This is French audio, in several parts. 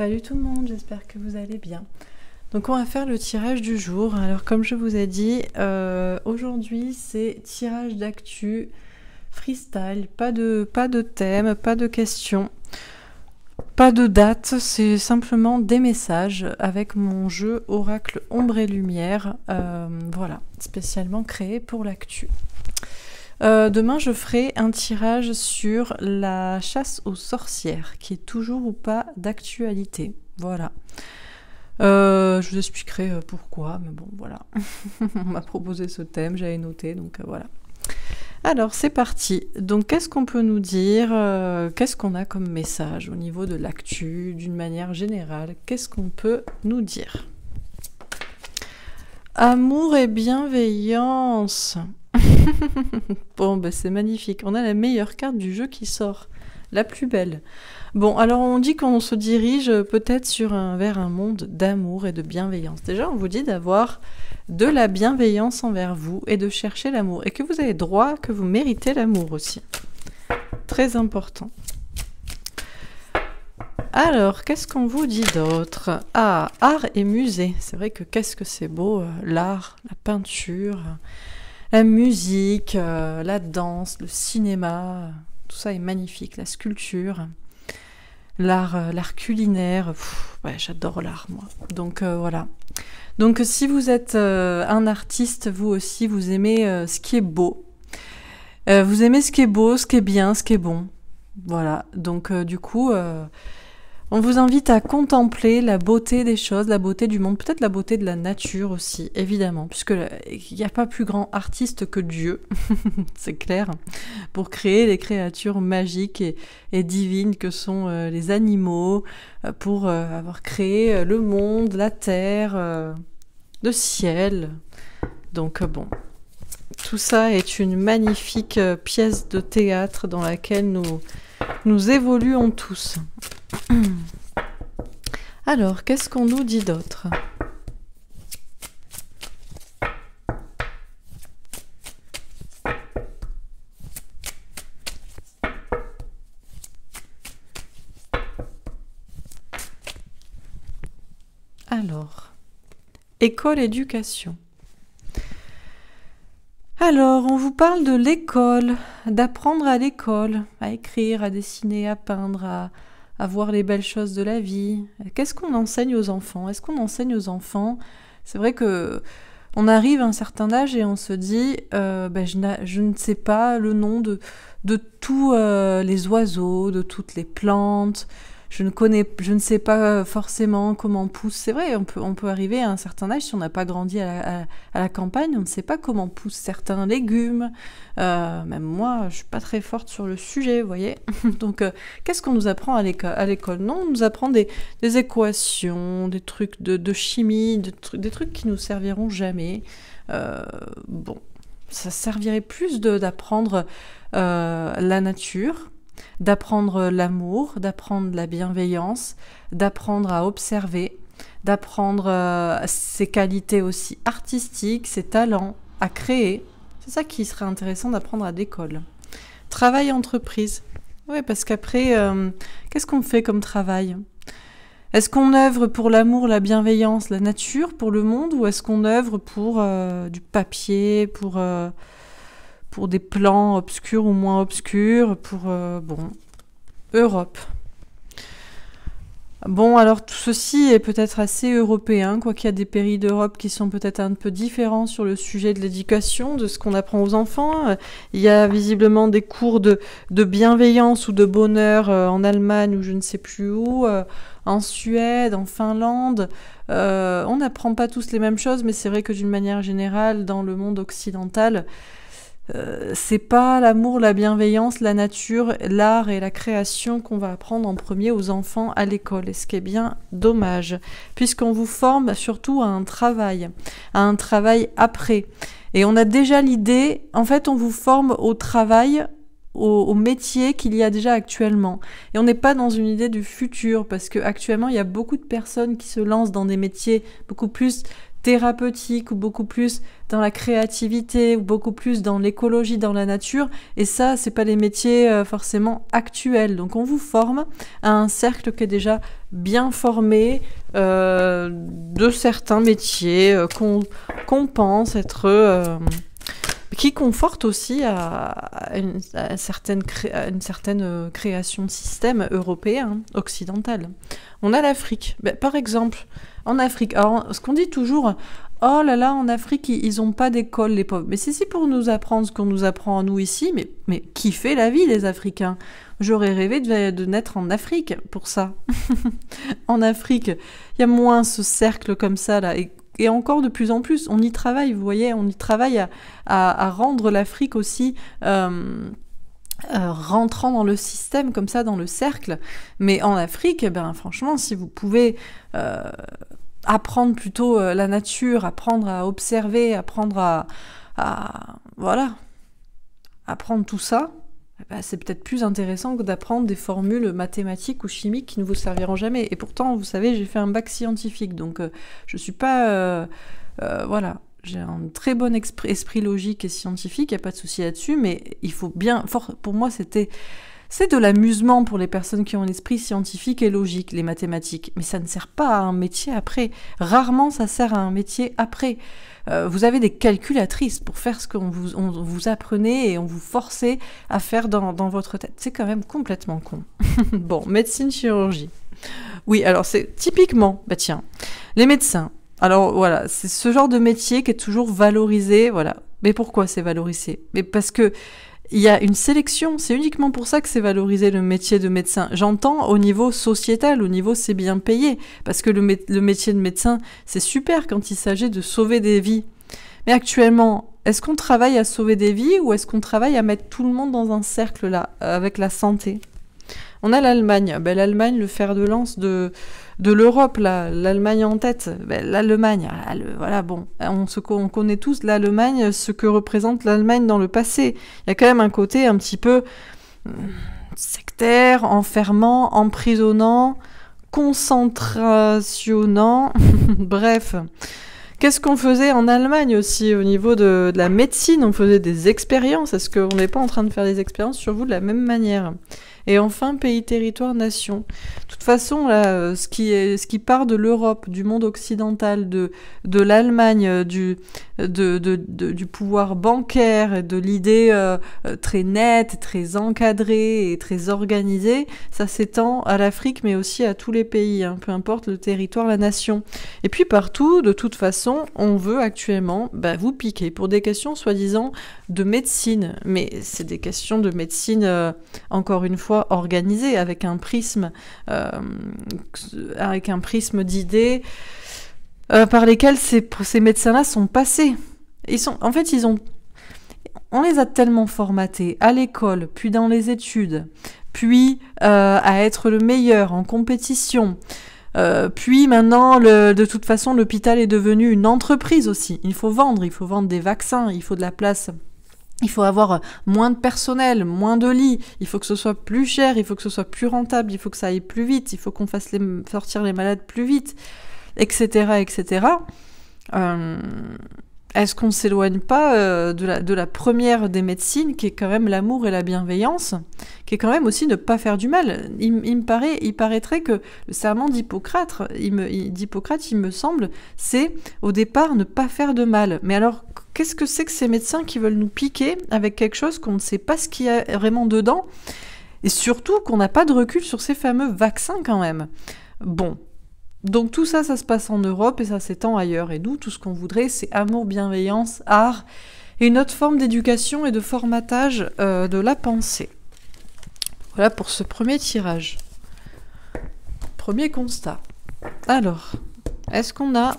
Salut tout le monde, j'espère que vous allez bien. Donc on va faire le tirage du jour. Alors comme je vous ai dit, euh, aujourd'hui c'est tirage d'actu freestyle, pas de, pas de thème, pas de questions, pas de date, c'est simplement des messages avec mon jeu Oracle Ombre et Lumière, euh, voilà, spécialement créé pour l'actu. Euh, demain, je ferai un tirage sur la chasse aux sorcières, qui est toujours ou pas d'actualité. Voilà. Euh, je vous expliquerai euh, pourquoi, mais bon, voilà. On m'a proposé ce thème, j'avais noté, donc voilà. Alors, c'est parti. Donc, qu'est-ce qu'on peut nous dire Qu'est-ce qu'on a comme message au niveau de l'actu, d'une manière générale Qu'est-ce qu'on peut nous dire Amour et bienveillance. bon, ben c'est magnifique. On a la meilleure carte du jeu qui sort. La plus belle. Bon, alors on dit qu'on se dirige peut-être sur vers un monde d'amour et de bienveillance. Déjà, on vous dit d'avoir de la bienveillance envers vous et de chercher l'amour. Et que vous avez droit, que vous méritez l'amour aussi. Très important. Alors, qu'est-ce qu'on vous dit d'autre Ah, art et musée. C'est vrai que qu'est-ce que c'est beau, euh, l'art, la peinture, la musique, euh, la danse, le cinéma, tout ça est magnifique, la sculpture, l'art euh, l'art culinaire, ouais, j'adore l'art moi. Donc euh, voilà. Donc si vous êtes un artiste, vous aussi, vous aimez ce qui est beau. vous aimez ce qui est beau, ce qui est bien, ce qui est bon. Voilà. Donc du coup... On vous invite à contempler la beauté des choses, la beauté du monde, peut-être la beauté de la nature aussi, évidemment, puisque il n'y a pas plus grand artiste que Dieu, c'est clair, pour créer les créatures magiques et, divines que sont euh, les animaux, euh, pour euh, avoir créé le monde, la terre, le ciel. Donc bon, tout ça est une magnifique pièce de théâtre dans laquelle nous nous évoluons tous. Alors, qu'est-ce qu'on nous dit d'autre Alors, école éducation. Alors, on vous parle de l'école, d'apprendre à l'école, à écrire, à dessiner, à peindre, à, voir les belles choses de la vie. Qu'est-ce qu'on enseigne aux enfants Est-ce qu'on enseigne aux enfants C'est vrai que on arrive à un certain âge et on se dit euh, ben, je, ne sais pas le nom de, tous euh, les oiseaux, de toutes les plantes, je ne connais, je ne sais pas forcément comment pousse. C'est vrai, on peut, on peut arriver à un certain âge si on n'a pas grandi à la, campagne, on ne sait pas comment poussent certains légumes. Euh, même moi, je suis pas très forte sur le sujet, vous voyez. Donc, euh, qu'est-ce qu'on nous apprend à l'école Non, on nous apprend des, équations, des trucs de, chimie, des trucs qui nous serviront jamais. Euh, bon, ça servirait plus d'apprendre la nature, d'apprendre l'amour, d'apprendre la bienveillance, d'apprendre à observer, d'apprendre euh, ses qualités aussi artistiques, ses talents, à créer. C'est ça qui serait intéressant d'apprendre à l'école. Travail entreprise. Oui, parce qu'après, euh, qu'est-ce qu'on fait comme travail Est-ce qu'on œuvre pour l'amour, la bienveillance, la nature, pour le monde, ou est-ce qu'on œuvre pour euh, du papier, pour pour des plans obscurs ou moins obscurs, pour... Euh, bon, Europe. Bon, alors tout ceci est peut-être assez européen, quoiqu'il y a des pays d'Europe qui sont peut-être un peu différents sur le sujet de l'éducation, de ce qu'on apprend aux enfants. Il y a visiblement des cours de, bienveillance ou de bonheur euh, en Allemagne ou je ne sais plus où, euh, en Suède, en Finlande. on n'apprend pas tous les mêmes choses, mais c'est vrai que d'une manière générale, dans le monde occidental, euh, c'est pas l'amour, la bienveillance, la nature, l'art et la création qu'on va apprendre en premier aux enfants à l'école, et ce qui est bien dommage, puisqu'on vous forme surtout à un travail, à un travail après. Et on a déjà l'idée, en fait, on vous forme au travail au, métier qu'il y a déjà actuellement. Et on n'est pas dans une idée du futur, parce qu'actuellement, il y a beaucoup de personnes qui se lancent dans des métiers beaucoup plus thérapeutique ou beaucoup plus dans la créativité ou beaucoup plus dans l'écologie, dans la nature. Et ça, c'est pas les métiers euh, forcément actuels. Donc on vous forme à un cercle qui est déjà bien formé euh, de certains métiers euh, qu'on pense être qui conforte aussi à une, certaine, une euh, certaine création de système européen, occidental. On a l'Afrique. Ben, par exemple, en Afrique, ce qu'on dit toujours, oh là là, en Afrique, ils n'ont pas d'école, les pauvres. Mais c'est si, pour nous apprendre ce qu'on nous apprend à nous ici, mais, mais qui fait la vie, des Africains J'aurais rêvé de, naître en Afrique pour ça. en Afrique, il y a moins ce cercle comme ça, là, et et encore de plus en plus, on y travaille, vous voyez, on y travaille à, rendre l'Afrique aussi... Euh, euh, rentrant dans le système comme ça, dans le cercle. Mais en Afrique, eh ben franchement, si vous pouvez euh, apprendre plutôt la nature, apprendre à observer, apprendre à voilà, apprendre tout ça, bah, c'est peut-être plus intéressant que d'apprendre des formules mathématiques ou chimiques qui ne vous serviront jamais. Et pourtant, vous savez, j'ai fait un bac scientifique, donc euh, je suis pas... Euh, euh, voilà, j'ai un très bon esprit logique et scientifique, il n'y a pas de souci là-dessus, mais il faut bien... Pour moi, c'était... C'est de l'amusement pour les personnes qui ont un esprit scientifique et logique, les mathématiques, mais ça ne sert pas à un métier après. Rarement ça sert à un métier après. Euh, vous avez des calculatrices pour faire ce qu'on vous, vous apprenait et on vous forçait à faire dans, dans votre tête. C'est quand même complètement con. bon, médecine, chirurgie. Oui, alors c'est typiquement, bah tiens, les médecins. Alors voilà, c'est ce genre de métier qui est toujours valorisé, voilà. Mais pourquoi c'est valorisé Mais parce que il y a une sélection. C'est uniquement pour ça que c'est valorisé le métier de médecin. J'entends au niveau sociétal, au niveau c'est bien payé, parce que le, métier de médecin, c'est super quand il s'agit de sauver des vies. Mais actuellement, est-ce qu'on travaille à sauver des vies ou est-ce qu'on travaille à mettre tout le monde dans un cercle là, euh, avec la santé on a l'Allemagne. Ben, L'Allemagne, le fer de lance de, de l'Europe, l'Allemagne en tête. Ben, L'Allemagne, ah, voilà, bon, on, connaît tous l'Allemagne, ce que représente l'Allemagne dans le passé. Il y a quand même un côté un petit peu hum, sectaire, enfermant, emprisonnant, concentrationnant, bref. Qu'est-ce qu'on faisait en Allemagne aussi au niveau de la médecine On faisait des expériences. Est-ce qu'on n'est pas en train de faire des expériences sur vous de la même manière et enfin, pays, territoire, nation. De toute façon, euh, ce, qui est, ce qui part de l'Europe, du monde occidental, de, de l'Allemagne, euh, du, du pouvoir bancaire, et de l'idée euh, très nette, très encadrée et très organisée, ça s'étend à l'Afrique, mais aussi à tous les pays, hein, peu importe le territoire, la nation. Et puis partout, de toute façon, on veut actuellement bah, vous piquer pour des questions soi-disant de médecine. Mais c'est des questions de médecine, encore une fois, organisé avec un prisme, euh, avec un prisme d'idées euh, par lesquelles ces, ces médecins-là sont passés. Ils sont, en fait, ils ont, on les a tellement formatés à l'école, puis dans les études, puis euh, à être le meilleur en compétition. puis maintenant, le, de toute façon, l'hôpital est devenu une entreprise aussi. Il faut vendre, il faut vendre des vaccins, il faut de la place il faut avoir euh, moins de personnel, moins de lits, il faut que ce soit plus cher, il faut que ce soit plus rentable, il faut que ça aille plus vite, il faut qu'on fasse sortir les malades plus vite, etc. etc. Euh, est-ce qu'on ne s'éloigne pas euh, de, la, première des médecines, qui est quand même l'amour et la bienveillance, qui est quand même aussi ne pas faire du mal Il, me paraît, il paraîtrait que le serment d'Hippocrate, il me, d'Hippocrate, il me semble, c'est au départ ne pas faire de mal. Mais alors, qu'est-ce que c'est que ces médecins qui veulent nous piquer avec quelque chose qu'on ne sait pas ce qu'il y a vraiment dedans et surtout qu'on n'a pas de recul sur ces fameux vaccins quand même. Bon, donc tout ça, ça se passe en Europe et ça s'étend ailleurs. Et nous, tout ce qu'on voudrait, c'est amour, bienveillance, art et une autre forme d'éducation et de formatage euh, de la pensée. Voilà pour ce premier tirage. Premier constat. Alors, est-ce qu'on a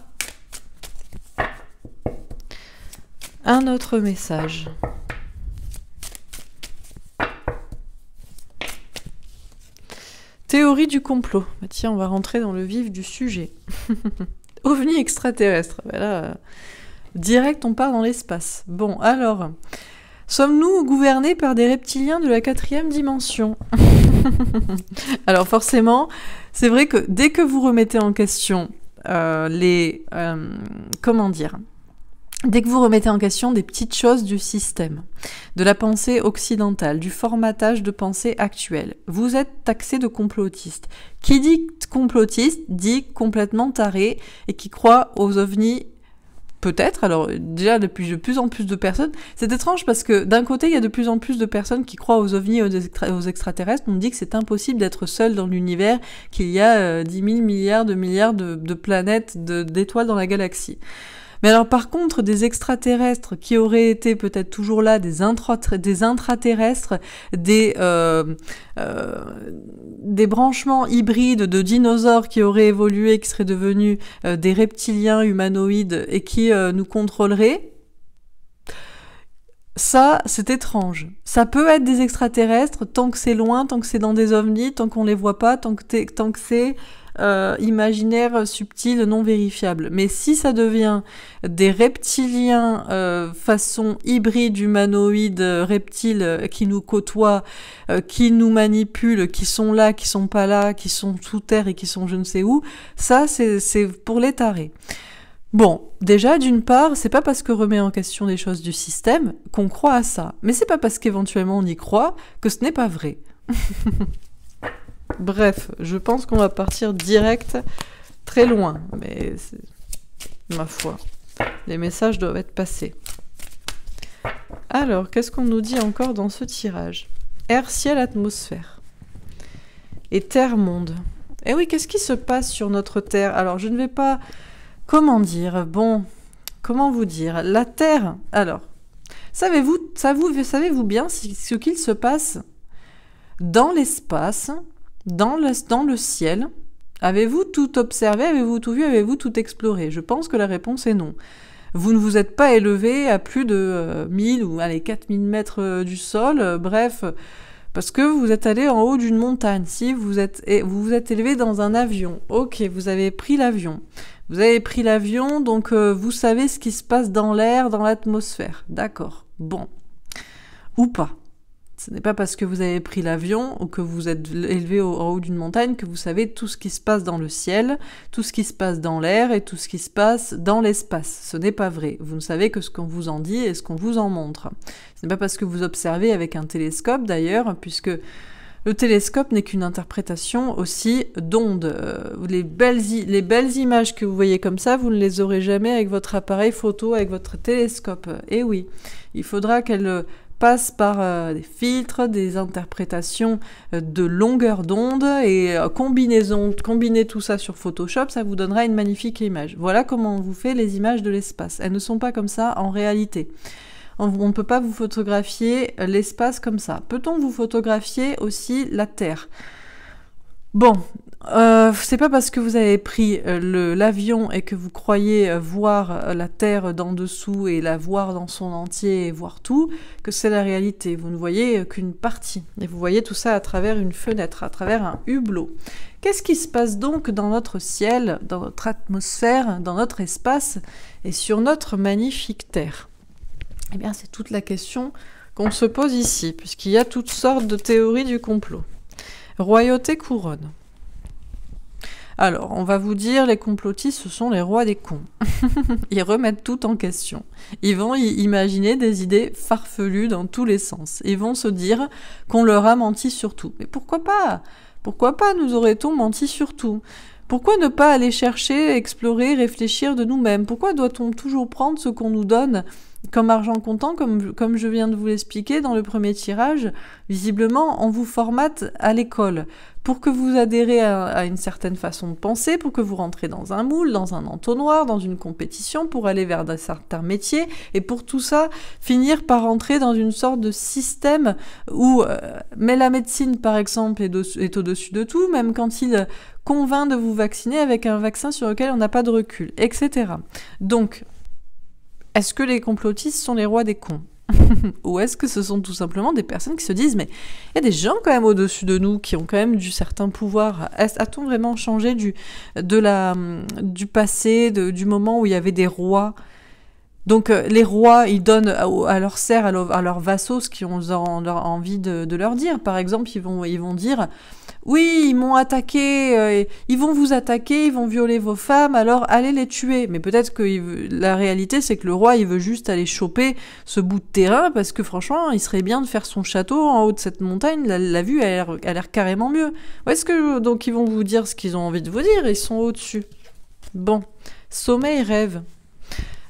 un autre message. Théorie du complot. Bah, tiens, on va rentrer dans le vif du sujet. OVNI extraterrestre. Bah, euh, direct, on part dans l'espace. Bon, alors, sommes-nous gouvernés par des reptiliens de la quatrième dimension Alors forcément, c'est vrai que dès que vous remettez en question euh, les... Euh, comment dire Dès que vous remettez en question des petites choses du système, de la pensée occidentale, du formatage de pensée actuelle, vous êtes taxé de complotiste. Qui dit complotiste dit complètement taré et qui croit aux ovnis peut-être, alors déjà depuis de plus en plus de personnes, c'est étrange parce que d'un côté il y a de plus en plus de personnes qui croient aux ovnis et aux, extraterrestres, on dit que c'est impossible d'être seul dans l'univers, qu'il y a 10 euh, 000 milliards de milliards de, planètes, d'étoiles dans la galaxie. Mais alors par contre, des extraterrestres qui auraient été peut-être toujours là, des, des intraterrestres, des, euh, euh, des branchements hybrides de dinosaures qui auraient évolué, qui seraient devenus euh, des reptiliens humanoïdes et qui nous contrôleraient, ça, c'est étrange. Ça peut être des extraterrestres tant que c'est loin, tant que c'est dans des ovnis, tant qu'on les voit pas, tant que, tant que c'est euh, imaginaire subtil non vérifiable. Mais si ça devient des reptiliens euh, façon hybride humanoïde euh, reptile qui nous côtoient, qui nous manipulent, qui sont là, qui sont pas là, qui sont sous terre et qui sont je ne sais où, ça c'est pour les tarés. Bon, déjà, d'une part, c'est pas parce que remet en question les choses du système qu'on croit à ça, mais c'est pas parce qu'éventuellement on y croit que ce n'est pas vrai. Bref, je pense qu'on va partir direct très loin, mais ma foi, les messages doivent être passés. Alors, qu'est-ce qu'on nous dit encore dans ce tirage Air, ciel, atmosphère. Et terre, monde. Eh oui, qu'est-ce qui se passe sur notre Terre Alors, je ne vais pas... Comment dire Bon, comment vous dire La Terre, alors, savez-vous savez-vous bien ce qu'il se passe dans l'espace dans le, le ciel, avez-vous tout observé, avez-vous tout vu, avez-vous tout exploré Je pense que la réponse est non. Vous ne vous êtes pas élevé à plus de 1000 euh, ou allez, 4000 mètres euh, du sol, euh, bref, parce que vous êtes allé en haut d'une montagne. Si vous êtes, vous vous êtes élevé dans un avion, ok, vous avez pris l'avion. Vous avez pris l'avion, donc vous savez ce qui se passe dans l'air, dans l'atmosphère. D'accord. Bon. Ou pas. Ce n'est pas parce que vous avez pris l'avion ou que vous êtes élevé au, en haut d'une montagne que vous savez tout ce qui se passe dans le ciel, tout ce qui se passe dans l'air et tout ce qui se passe dans l'espace. Ce n'est pas vrai. Vous ne savez que ce qu'on vous en dit et ce qu'on vous en montre. Ce n'est pas parce que vous observez avec un télescope d'ailleurs, puisque le télescope n'est qu'une interprétation aussi d'ondes. Euh, les belles, les belles images que vous voyez comme ça, vous ne les aurez jamais avec votre appareil photo, avec votre télescope. Eh oui, il faudra qu'elle passe par euh, des filtres, des interprétations euh, de longueur d'onde et euh, combinaison, combiner tout ça sur Photoshop, ça vous donnera une magnifique image. Voilà comment on vous fait les images de l'espace. Elles ne sont pas comme ça en réalité. On ne peut pas vous photographier l'espace comme ça. Peut-on vous photographier aussi la Terre Bon, euh, c'est pas parce que vous avez pris euh, l'avion et que vous croyez euh, voir la Terre d'en dessous et la voir dans son entier et voir tout que c'est la réalité. Vous ne voyez qu'une partie. Et vous voyez tout ça à travers une fenêtre, à travers un hublot. Qu'est-ce qui se passe donc dans notre ciel, dans notre atmosphère, dans notre espace et sur notre magnifique Terre Eh bien, c'est toute la question qu'on se pose ici, puisqu'il y a toutes sortes de théories du complot. Royauté couronne. Alors, on va vous dire, les complotistes, ce sont les rois des cons. ils remettent tout en question. Ils vont imaginer des idées farfelues dans tous les sens. Ils vont se dire qu'on leur a menti sur tout. Mais pourquoi pas Pourquoi pas nous aurait-on menti sur tout pourquoi ne pas aller chercher, explorer, réfléchir de nous-mêmes Pourquoi doit-on toujours prendre ce qu'on nous donne comme argent comptant, comme, comme je viens de vous l'expliquer dans le premier tirage, visiblement, on vous formate à l'école pour que vous adhérez à, une certaine façon de penser, pour que vous rentrez dans un moule, dans un entonnoir, dans une compétition, pour aller vers un certain métier, et pour tout ça, finir par rentrer dans une sorte de système où, euh, mais la médecine, par exemple, est, est au-dessus de tout, même quand il convainc de vous vacciner avec un vaccin sur lequel on n'a pas de recul, etc. Donc, est-ce que les complotistes sont les rois des cons Ou est-ce que ce sont tout simplement des personnes qui se disent mais il y a des gens quand même au-dessus de nous qui ont quand même du certain pouvoir. A-t-on vraiment changé du, de la, du passé, du moment où il y avait des rois donc euh, les rois, ils donnent à, leurs serfs, à, leurs vassaux ce qu'ils ont envie de, leur dire. Par exemple, ils vont, ils vont dire oui, ils m'ont attaqué, euh, ils vont vous attaquer, ils vont violer vos femmes, alors allez les tuer. Mais peut-être que la réalité, c'est que le roi, il veut juste aller choper ce bout de terrain, parce que franchement, il serait bien de faire son château en haut de cette montagne, la, la vue a l'air carrément mieux. est-ce que Donc ils vont vous dire ce qu'ils ont envie de vous dire, ils sont au-dessus. Bon, sommeil, rêve.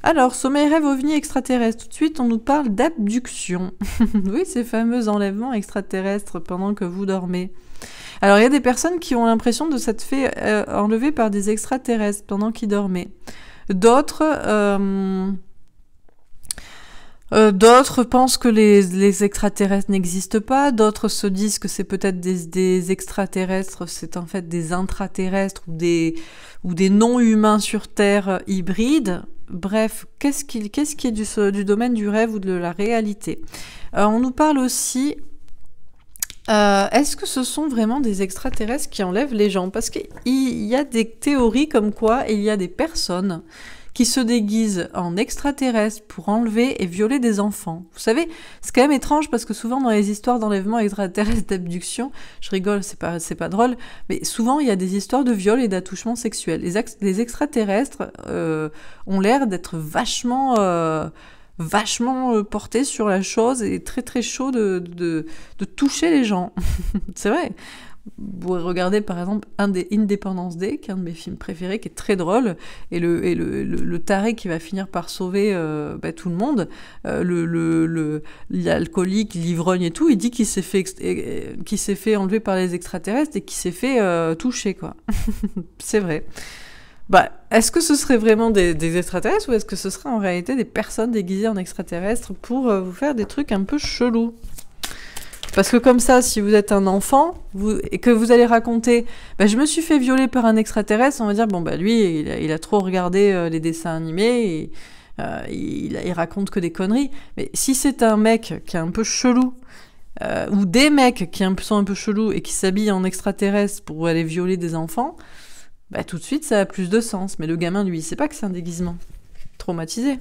Alors, sommeil, rêve, ovni, extraterrestre. Tout de suite, on nous parle d'abduction. oui, ces fameux enlèvements extraterrestres pendant que vous dormez. Alors, il y a des personnes qui ont l'impression de s'être fait euh, enlever par des extraterrestres pendant qu'ils dormaient. D'autres... Euh, euh, d'autres pensent que les, extraterrestres n'existent pas, d'autres se disent que c'est peut-être des, extraterrestres, c'est en fait des intraterrestres ou des, ou des non-humains sur Terre hybrides. Bref, qu'est-ce qui, est du, domaine du rêve ou de la réalité euh, On nous parle aussi, euh, est-ce que ce sont vraiment des extraterrestres qui enlèvent les gens Parce qu'il y a des théories comme quoi il y a des personnes qui se déguisent en extraterrestres pour enlever et violer des enfants. Vous savez, c'est quand même étrange parce que souvent dans les histoires d'enlèvement extraterrestre d'abduction, je rigole, c'est pas, c'est pas drôle, mais souvent il y a des histoires de viol et d'attouchement sexuel. Les, extraterrestres euh, ont l'air d'être vachement... Euh, euh, portés vachement sur la chose et très très chaud de toucher les gens. c'est vrai vous regardez regarder par exemple un des Independence Day, qui est un de mes films préférés, qui est très drôle, et le, le, le, taré qui va finir par sauver euh, bah, tout le monde, euh, l'alcoolique, l'ivrogne et tout, il dit qu'il s'est fait, fait enlever par les extraterrestres et qu'il s'est fait euh, toucher, quoi. C'est vrai. Bah, est-ce que ce serait vraiment des, extraterrestres ou est-ce que ce serait en réalité des personnes déguisées en extraterrestres pour vous faire des trucs un peu chelous parce que comme ça, si vous êtes un enfant vous, et que vous allez raconter bah, Je me suis fait violer par un extraterrestre », on va dire « Bon, bah lui, il a, trop regardé euh, les dessins animés et euh, il, raconte que des conneries ». Mais si c'est un mec qui est un peu chelou, euh, ou des mecs qui sont un peu chelous et qui s'habillent en extraterrestre pour aller violer des enfants, bah, tout de suite, ça a plus de sens. Mais le gamin, lui, il sait pas que c'est un déguisement. Traumatisé.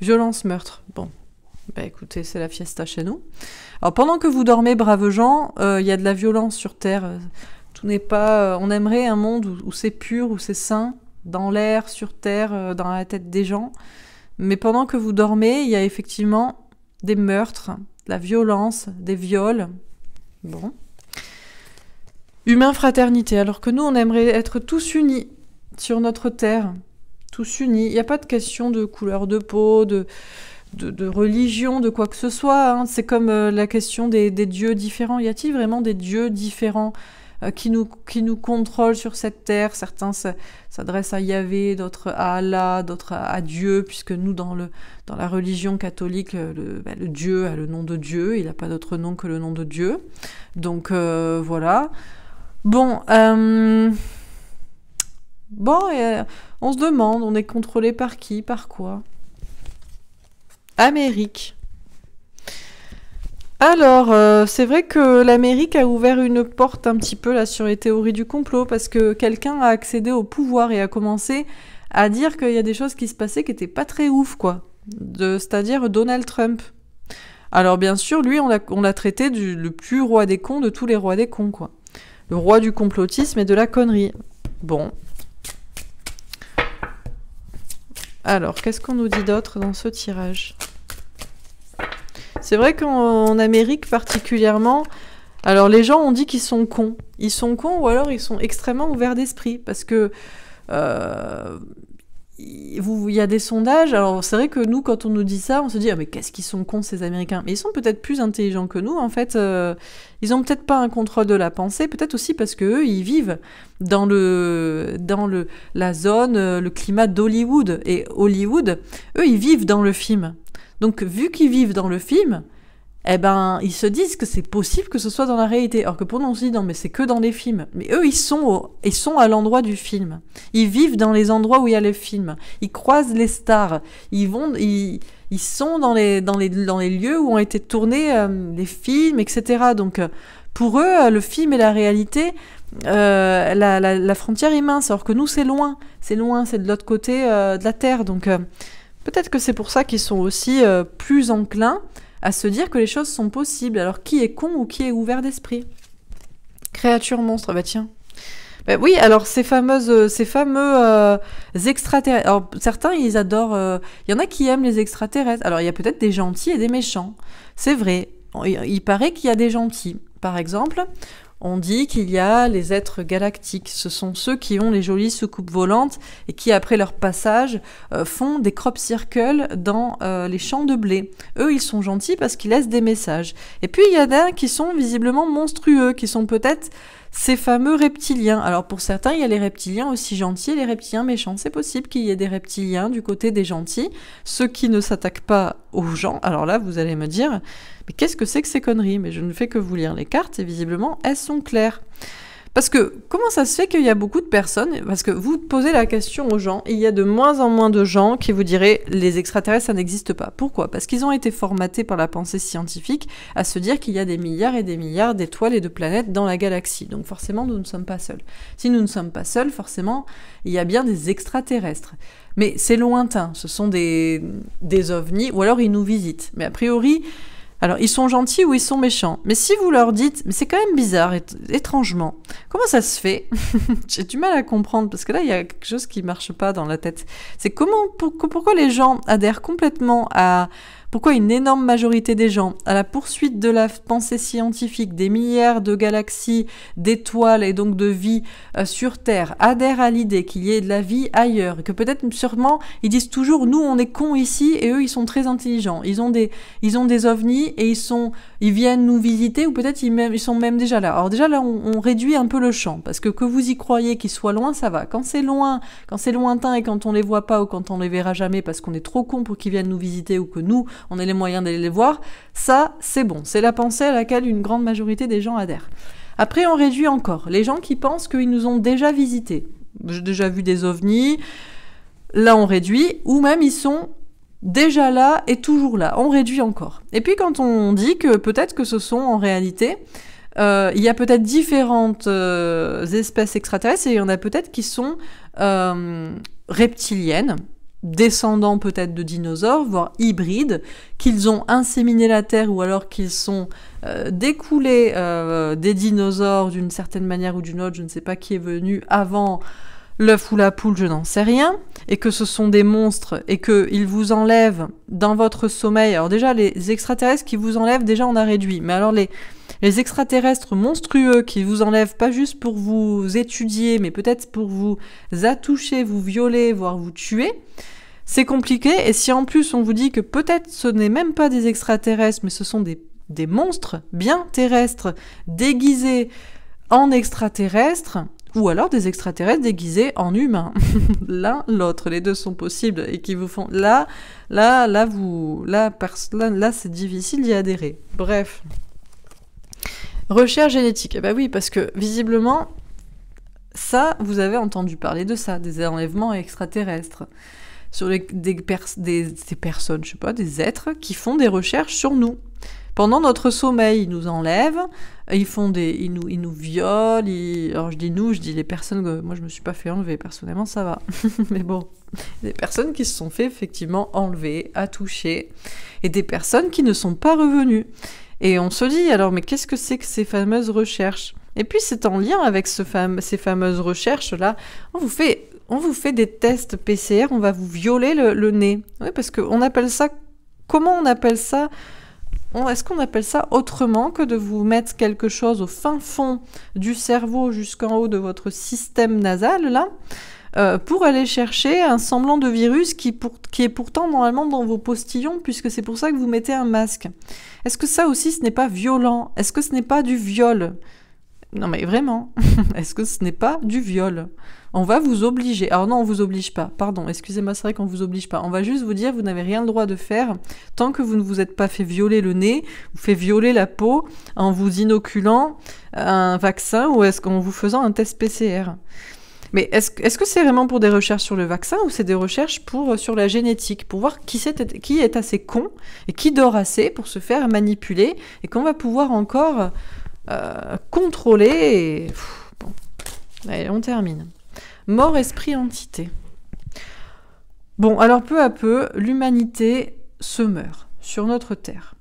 Violence, meurtre. Bon, bah écoutez, c'est la fiesta chez nous. Alors pendant que vous dormez, braves gens, il euh, y a de la violence sur Terre. Tout n'est pas. Euh, on aimerait un monde où, c'est pur, où c'est sain, dans l'air, sur Terre, euh, dans la tête des gens. Mais pendant que vous dormez, il y a effectivement des meurtres, de la violence, des viols. Bon. Humain fraternité. Alors que nous, on aimerait être tous unis sur notre Terre, tous unis. Il n'y a pas de question de couleur de peau, de de, religion, de quoi que ce soit. Hein. C'est comme euh, la question des, dieux différents. Y a-t-il vraiment des dieux différents euh, qui, nous, contrôlent sur cette terre Certains s'adressent à Yahvé, d'autres à Allah, d'autres à, Dieu, puisque nous, dans, le, dans la religion catholique, euh, bah, le, Dieu a le nom de Dieu, il n'a pas d'autre nom que le nom de Dieu. Donc voilà. Bon. Bon, on se demande, on est contrôlé par qui, par quoi Amérique. Alors, euh, c'est vrai que l'Amérique a ouvert une porte un petit peu là sur les théories du complot parce que quelqu'un a accédé au pouvoir et a commencé à dire qu'il y a des choses qui se passaient qui n'étaient pas très ouf, quoi. C'est-à-dire Donald Trump. Alors bien sûr, lui, on l'a traité du le plus roi des cons de tous les rois des cons, quoi. Le roi du complotisme et de la connerie. Bon, Alors, qu'est-ce qu'on nous dit d'autre dans ce tirage C'est vrai qu'en Amérique particulièrement, alors les gens ont dit qu'ils sont cons. Ils sont cons ou alors ils sont extrêmement ouverts d'esprit parce que euh, il y a des sondages. Alors c'est vrai que nous, quand on nous dit ça, on se dit ah, mais qu'est-ce qu'ils sont cons ces Américains. Mais ils sont peut-être plus intelligents que nous. En fait, euh, ils ont peut-être pas un contrôle de la pensée. Peut-être aussi parce qu'eux, ils vivent dans le dans la zone, euh, le climat d'Hollywood et Hollywood. Eux, ils vivent dans le film. Donc vu qu'ils vivent dans le film, eh ben, ils se disent que c'est possible que ce soit dans la réalité. Alors que pour nous, on se dit, non, mais c'est que dans les films. Mais eux, ils sont, ils sont à l'endroit du film. Ils vivent dans les endroits où il y a les films. Ils croisent les stars. Ils vont, ils, sont dans les, dans, les, lieux où ont été tournés euh, les films, etc. Donc, euh, pour eux, euh, le film et la réalité, la, la, frontière est mince, alors que nous, c'est loin. C'est loin, c'est de l'autre côté de la Terre. Donc, peut-être que c'est pour ça qu'ils sont aussi plus enclins à se dire que les choses sont possibles. Alors qui est con ou qui est ouvert d'esprit Créature monstre, bah tiens. Bah, oui, alors ces fameuses, euh, ces fameux euh, extraterrestres. Alors certains, ils adorent. Euh, il y en a qui aiment les extraterrestres. Alors il y a peut-être des gentils et des méchants. C'est vrai. Il paraît qu'il y a des gentils, par exemple, on dit qu'il y a les êtres galactiques. Ce sont ceux qui ont les jolies soucoupes volantes et qui, après leur passage, euh, font des crop circles dans euh, les champs de blé. Eux, ils sont gentils parce qu'ils laissent des messages. Et puis, il y en a qui sont visiblement monstrueux, qui sont peut-être ces fameux reptiliens, alors pour certains, il y a les reptiliens aussi gentils et les reptiliens méchants. C'est possible qu'il y ait des reptiliens du côté des gentils, ceux qui ne s'attaquent pas aux gens. Alors là, vous allez me dire, mais qu'est-ce que c'est que ces conneries Mais je ne fais que vous lire les cartes et visiblement, elles sont claires. Parce que comment ça se fait qu'il y a beaucoup de personnes, parce que vous posez la question aux gens, il y a de moins en moins de gens qui vous diraient les extraterrestres, ça n'existe pas. Pourquoi Parce qu'ils ont été formatés par la pensée scientifique à se dire qu'il y a des milliards et des milliards d'étoiles et de planètes dans la galaxie. Donc forcément, nous ne sommes pas seuls. Si nous ne sommes pas seuls, forcément, il y a bien des extraterrestres. Mais c'est lointain, ce sont des, des ovnis, ou alors ils nous visitent. Mais a priori, alors, ils sont gentils ou ils sont méchants. Mais si vous leur dites, mais c'est quand même bizarre, étrangement, comment ça se fait J'ai du mal à comprendre, parce que là, il y a quelque chose qui marche pas dans la tête. C'est comment, pourquoi les gens adhèrent complètement à pourquoi une énorme majorité des gens, à la poursuite de la pensée scientifique des milliards de galaxies, d'étoiles et donc de vie euh, sur Terre, adhèrent à l'idée qu'il y ait de la vie ailleurs, que peut-être sûrement ils disent toujours nous on est cons ici et eux ils sont très intelligents, ils ont des, ils ont des ovnis et ils sont, ils viennent nous visiter ou peut-être ils, ils, sont même déjà là. Alors déjà là on, réduit un peu le champ parce que que vous y croyez qu'ils soient loin ça va. Quand c'est loin, quand c'est lointain et quand on les voit pas ou quand on les verra jamais parce qu'on est trop cons pour qu'ils viennent nous visiter ou que nous on a les moyens d'aller les voir, ça c'est bon. C'est la pensée à laquelle une grande majorité des gens adhèrent. Après, on réduit encore. Les gens qui pensent qu'ils nous ont déjà visités. J'ai déjà vu des ovnis. Là, on réduit. Ou même, ils sont déjà là et toujours là. On réduit encore. Et puis, quand on dit que peut-être que ce sont en réalité, euh, il y a peut-être différentes euh, espèces extraterrestres et il y en a peut-être qui sont euh, reptiliennes descendants peut-être de dinosaures, voire hybrides, qu'ils ont inséminé la Terre ou alors qu'ils sont euh, découlés euh, des dinosaures d'une certaine manière ou d'une autre, je ne sais pas qui est venu avant l'œuf ou la poule, je n'en sais rien, et que ce sont des monstres et qu'ils vous enlèvent dans votre sommeil. Alors déjà, les extraterrestres qui vous enlèvent, déjà on a réduit. Mais alors les, les extraterrestres monstrueux qui vous enlèvent pas juste pour vous étudier, mais peut-être pour vous attoucher, vous violer, voire vous tuer, c'est compliqué. Et si en plus on vous dit que peut-être ce n'est même pas des extraterrestres, mais ce sont des, des monstres bien terrestres, déguisés en extraterrestres, ou alors des extraterrestres déguisés en humains. L'un, l'autre, les deux sont possibles et qui vous font là, là, là, vous, là, là, là c'est difficile d'y adhérer. Bref. Recherche génétique. Eh ben oui, parce que visiblement, ça, vous avez entendu parler de ça, des enlèvements extraterrestres sur les, des, personnes, je sais pas, des êtres qui font des recherches sur nous pendant notre sommeil. Ils nous enlèvent, ils font des, ils nous, ils nous violent. alors je dis nous, je dis les personnes. Que... Moi, je me suis pas fait enlever personnellement, ça va. Mais bon, des personnes qui se sont fait effectivement enlever, à toucher, et des personnes qui ne sont pas revenues. Et on se dit alors, mais qu'est-ce que c'est que ces fameuses recherches Et puis c'est en lien avec ce fame... ces fameuses recherches là. On vous fait on vous fait des tests PCR, on va vous violer le, le nez. Oui, parce qu'on appelle ça. Comment on appelle ça est-ce qu'on appelle ça autrement que de vous mettre quelque chose au fin fond du cerveau jusqu'en haut de votre système nasal là euh, pour aller chercher un semblant de virus qui est pourtant normalement dans vos postillons, puisque c'est pour ça que vous mettez un masque. Est-ce que ça aussi, ce n'est pas violent Est-ce que ce n'est pas du viol Non mais vraiment, est-ce que ce n'est pas du viol on va vous obliger. Alors non, on vous oblige pas, pardon, excusez-moi, c'est vrai qu'on vous oblige pas. On va juste vous dire, vous n'avez rien le droit de faire tant que vous ne vous êtes pas fait violer le nez, vous fait violer la peau en vous inoculant un vaccin ou est-ce qu'on vous faisant un test PCR. Mais est-ce est -ce que c'est vraiment pour des recherches sur le vaccin ou c'est des recherches pour, euh, sur la génétique, pour voir qui, est, qui est assez con et qui dort assez pour se faire manipuler et qu'on va pouvoir encore euh, contrôler et... Allez, on termine. Mort, esprit, entité. Bon, alors peu à peu, l'humanité se meurt sur notre Terre.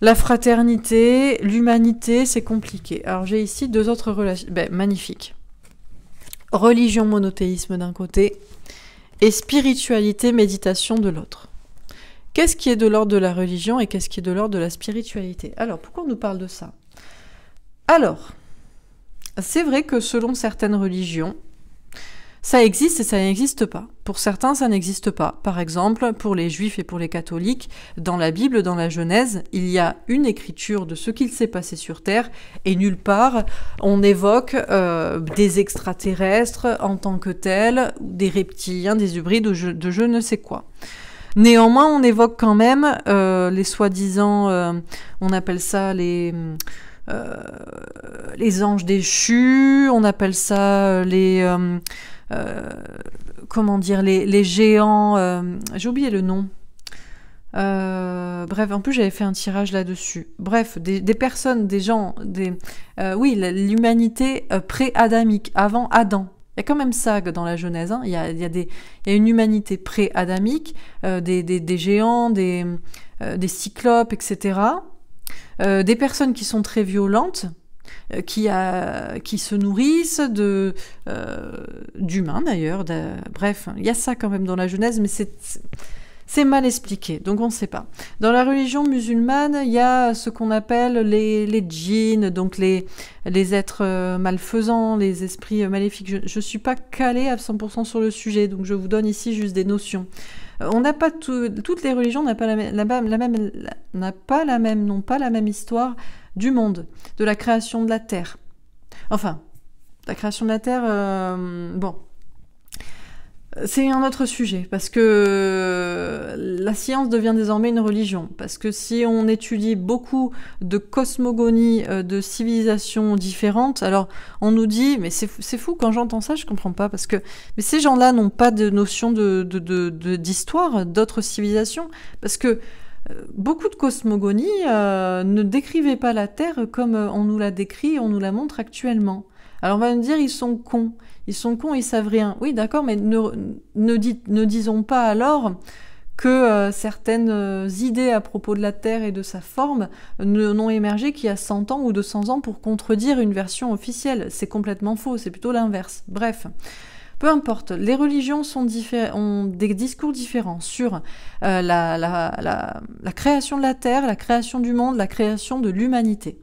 La fraternité, l'humanité, c'est compliqué. Alors j'ai ici deux autres relations. Ben, magnifique. Religion, monothéisme d'un côté, et spiritualité, méditation de l'autre. Qu'est-ce qui est de l'ordre de la religion et qu'est-ce qui est de l'ordre de la spiritualité Alors, pourquoi on nous parle de ça Alors, c'est vrai que selon certaines religions, ça existe et ça n'existe pas. Pour certains, ça n'existe pas. Par exemple, pour les juifs et pour les catholiques, dans la Bible, dans la Genèse, il y a une écriture de ce qu'il s'est passé sur Terre et nulle part on évoque euh, des extraterrestres en tant que tels, des reptiliens, des hybrides ou de je ne sais quoi. Néanmoins, on évoque quand même euh, les soi-disant, euh, on appelle ça les... les anges déchus, on appelle ça les, euh, comment dire, les, géants, euh, j'ai oublié le nom. Euh, bref, en plus j'avais fait un tirage là-dessus. Bref, des, personnes, des gens, des, oui, l'humanité pré-adamique, avant Adam. Il y a quand même ça dans la Genèse. Hein. Il, y a, des, une humanité pré-adamique, des, des, géants, des, cyclopes, etc. des personnes qui sont très violentes, euh, qui, qui se nourrissent de euh, d'humains d'ailleurs. Bref, hein, il y a ça quand même dans la Genèse, mais c'est mal expliqué, donc on ne sait pas. Dans la religion musulmane, il y a ce qu'on appelle les, les djinns, donc les, les êtres euh, malfaisants, les esprits maléfiques. Je ne suis pas calée à 100% sur le sujet, donc je vous donne ici juste des notions. On n'a pas toutes les religions n'ont pas la, même, la, même n'a pas la même n'ont pas la même histoire du monde, de la création de la terre. Enfin, la création de la terre, euh, bon, c'est un autre sujet, parce que euh, la science devient désormais une religion, parce que si on étudie beaucoup de cosmogonies, euh, de civilisations différentes, alors on nous dit, mais c'est fou, quand j'entends ça, je comprends pas, parce que mais ces gens-là n'ont pas de notion d'histoire, de, de, d'autres civilisations, parce que euh, beaucoup de cosmogonies ne décrivaient pas la Terre comme on nous la décrit, on nous la montre actuellement. Alors on va me dire, ils sont cons. Ils sont cons, ils savent rien. Oui, d'accord, mais ne, disons pas alors que euh, certaines euh, idées à propos de la Terre et de sa forme n'ont émergé qu'il y a 100 ans ou 200 ans pour contredire une version officielle. C'est complètement faux, c'est plutôt l'inverse. Bref. Peu importe, les religions ont des discours différents sur euh, la création de la Terre, la création du monde, la création de l'humanité.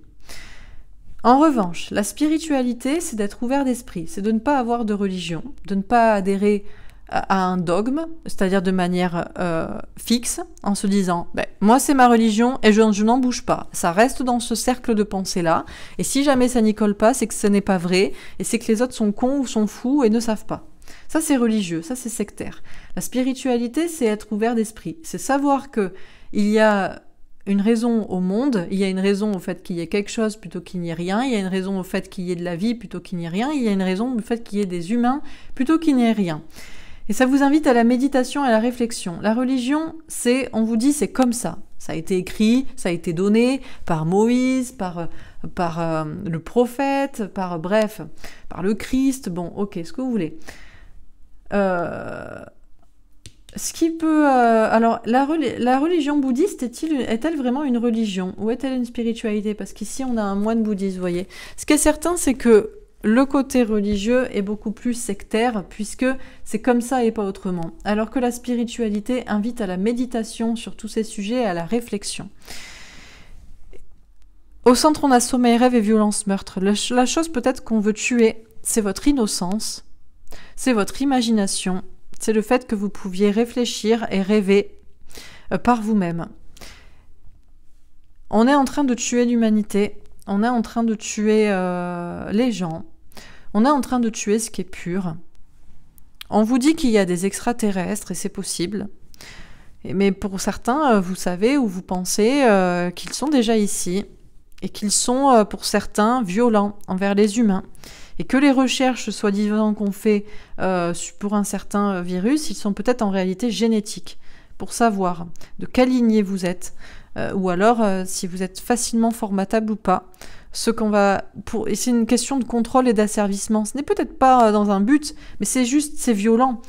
En revanche, la spiritualité, c'est d'être ouvert d'esprit, c'est de ne pas avoir de religion, de ne pas adhérer à un dogme, c'est-à-dire de manière euh, fixe, en se disant ben, moi c'est ma religion et je, n'en bouge pas. Ça reste dans ce cercle de pensée-là, et si jamais ça n'y colle pas, c'est que ce n'est pas vrai, et c'est que les autres sont cons ou sont fous et ne savent pas. Ça c'est religieux, ça c'est sectaire. La spiritualité, c'est être ouvert d'esprit, c'est savoir que il y a une raison au monde, il y a une raison au fait qu'il y ait quelque chose plutôt qu'il n'y ait rien, il y a une raison au fait qu'il y ait de la vie plutôt qu'il n'y ait rien, il y a une raison au fait qu'il y ait des humains plutôt qu'il n'y ait rien. Et ça vous invite à la méditation et à la réflexion. La religion, c'est, on vous dit, c'est comme ça. Ça a été écrit, ça a été donné par Moïse, par, par euh, le prophète, par, bref, par le Christ, bon, ok, ce que vous voulez. Euh, ce qui peut... Euh, alors, la, religion bouddhiste est-elle vraiment une religion Ou est-elle une spiritualité Parce qu'ici, on a un moine bouddhiste, vous voyez. Ce qui est certain, c'est que le côté religieux est beaucoup plus sectaire, puisque c'est comme ça et pas autrement. Alors que la spiritualité invite à la méditation sur tous ces sujets et à la réflexion. Au centre, on a sommeil, rêve et violence, meurtre. la chose peut-être qu'on veut tuer, c'est votre innocence, c'est votre imagination, c'est le fait que vous pouviez réfléchir et rêver euh, par vous-même. On est en train de tuer l'humanité, on est en train de tuer euh, les gens, on est en train de tuer ce qui est pur. On vous dit qu'il y a des extraterrestres et c'est possible. Mais pour certains, euh, vous savez ou vous pensez qu'ils sont déjà ici et qu'ils sont, pour certains, violents envers les humains. Et que les recherches soi-disant qu'on fait euh, pour un certain euh, virus, ils sont peut-être en réalité génétiques, pour savoir de quelle lignée vous êtes, euh, ou alors si vous êtes facilement formatable ou pas. Ce qu'on va pour... c'est une question de contrôle et d'asservissement. Ce n'est peut-être pas dans un but, mais c'est juste, c'est violent.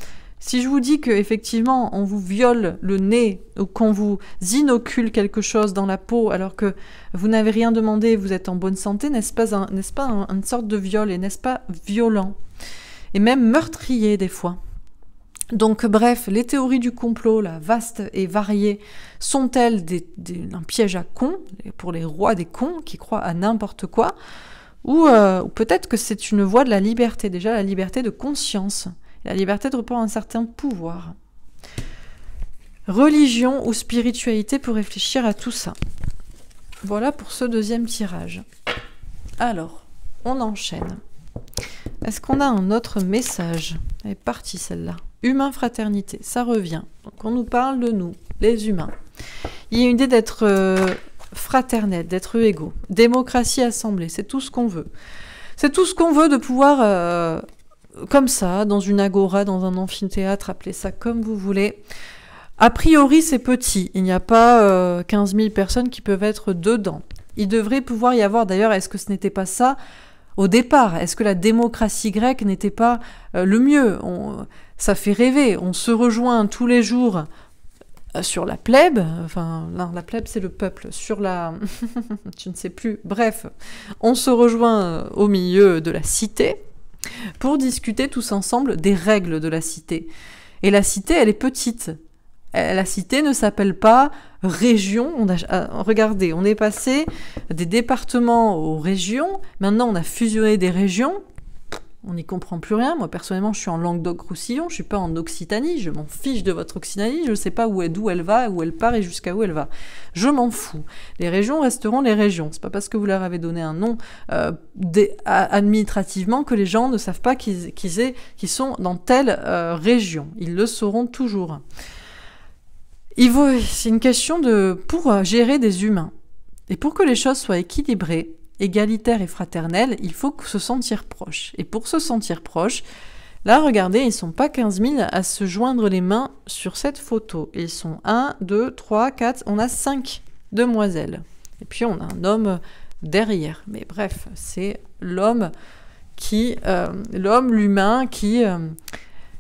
Si je vous dis qu'effectivement on vous viole le nez ou qu'on vous inocule quelque chose dans la peau alors que vous n'avez rien demandé, vous êtes en bonne santé, n'est-ce pas, n'est-ce pas une sorte de viol et n'est-ce pas violent Et même meurtrier des fois. Donc bref, les théories du complot, la vastes et variées, sont-elles un piège à cons pour les rois des cons qui croient à n'importe quoi ou euh, peut-être que c'est une voie de la liberté, déjà la liberté de conscience la liberté de reprendre un certain pouvoir. Religion ou spiritualité pour réfléchir à tout ça. Voilà pour ce deuxième tirage. Alors, on enchaîne. Est-ce qu'on a un autre message Elle est partie celle-là. Humain fraternité, ça revient. Donc on nous parle de nous, les humains. Il y a une idée d'être euh, fraternel, d'être égaux. Démocratie assemblée, c'est tout ce qu'on veut. C'est tout ce qu'on veut de pouvoir euh, comme ça, dans une agora, dans un amphithéâtre, appelez ça comme vous voulez. A priori, c'est petit, il n'y a pas 15 euh, 000 personnes qui peuvent être dedans. Il devrait pouvoir y avoir, d'ailleurs, est-ce que ce n'était pas ça au départ Est-ce que la démocratie grecque n'était pas euh, le mieux Ça fait rêver, on se rejoint tous les jours euh, sur la plèbe, enfin, la plèbe c'est le peuple, sur la. je ne sais plus, bref, on se rejoint au milieu de la cité, pour discuter tous ensemble des règles de la cité. Et la cité, elle est petite. La cité ne s'appelle pas région. On euh, regardez, on est passé des départements aux régions. Maintenant, on a fusionné des régions on n'y comprend plus rien. Moi, personnellement, je suis en Languedoc-Roussillon, je suis pas en Occitanie, je m'en fiche de votre Occitanie, je ne sais pas où d'où elle va, où elle part et jusqu'à où elle va. Je m'en fous. Les régions resteront les régions. C'est pas parce que vous leur avez donné un nom euh, administrativement que les gens ne savent pas qu'ils sont dans telle euh, région. Ils le sauront toujours. C'est une question de pour gérer des humains. Et pour que les choses soient équilibrées, égalitaire et fraternel, il faut se sentir proche. Et pour se sentir proche, là, regardez, ils sont pas 15 000 à se joindre les mains sur cette photo. Ils sont 1, 2, 3, 4, on a 5 demoiselles. Et puis on a un homme derrière. Mais bref, c'est l'homme qui, euh, l'homme, l'humain qui, euh,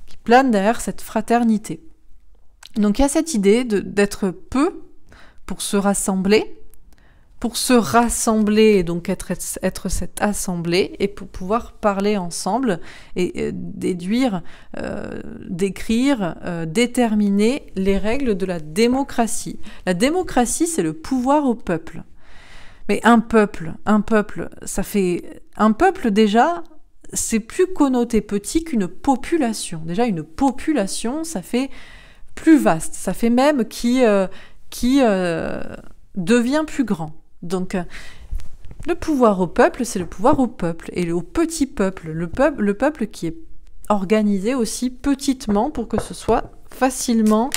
qui plane derrière cette fraternité. Donc il y a cette idée d'être peu pour se rassembler, pour se rassembler, et donc être, être cette assemblée, et pour pouvoir parler ensemble et euh, déduire, euh, décrire, euh, déterminer les règles de la démocratie. La démocratie, c'est le pouvoir au peuple. Mais un peuple, un peuple, ça fait... Un peuple déjà, c'est plus connoté petit qu'une population. Déjà, une population, ça fait plus vaste, ça fait même qui, euh, qui devient plus grand. Donc, euh, le pouvoir au peuple, c'est le pouvoir au peuple et au petit peuple. Le, peuple, le peuple qui est organisé aussi petitement pour que ce soit facilement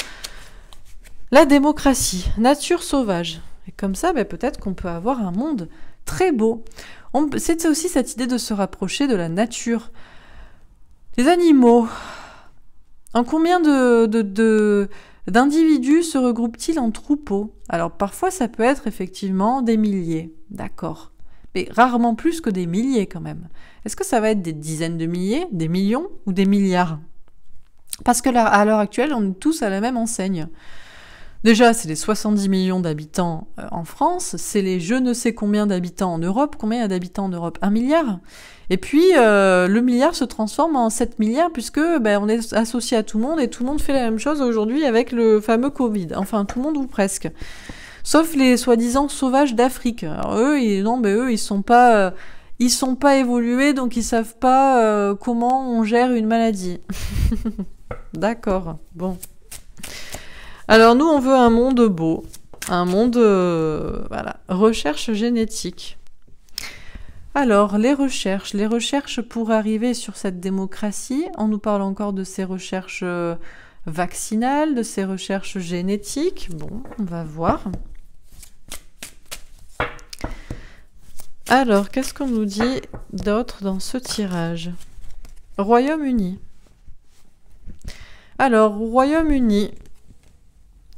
la démocratie, nature sauvage. Et comme ça, ben, peut-être qu'on peut avoir un monde très beau. C'est aussi cette idée de se rapprocher de la nature. Les animaux. En combien de d'individus se regroupent-ils en troupeaux Alors parfois ça peut être effectivement des milliers, d'accord. Mais rarement plus que des milliers quand même. Est-ce que ça va être des dizaines de milliers, des millions ou des milliards Parce que à l'heure actuelle, on est tous à la même enseigne. Déjà, c'est les 70 millions d'habitants euh, en France, c'est les je ne sais combien d'habitants en Europe. Combien il y a d'habitants en Europe Un milliard Et puis, euh, le milliard se transforme en 7 milliards puisque ben, on est associé à tout le monde et tout le monde fait la même chose aujourd'hui avec le fameux Covid. Enfin, tout le monde ou presque. Sauf les soi-disant sauvages d'Afrique. eux, ils, non, ben, eux, ils sont pas... Euh, ils sont pas évolués, donc ils savent pas comment on gère une maladie. D'accord. Bon. Alors nous, on veut un monde beau, un monde... Euh, voilà, recherche génétique. Alors, les recherches, les recherches pour arriver sur cette démocratie, on nous parle encore de ces recherches euh, vaccinales, de ces recherches génétiques. Bon, on va voir. Alors, qu'est-ce qu'on nous dit d'autre dans ce tirage Royaume-Uni. Alors, Royaume-Uni,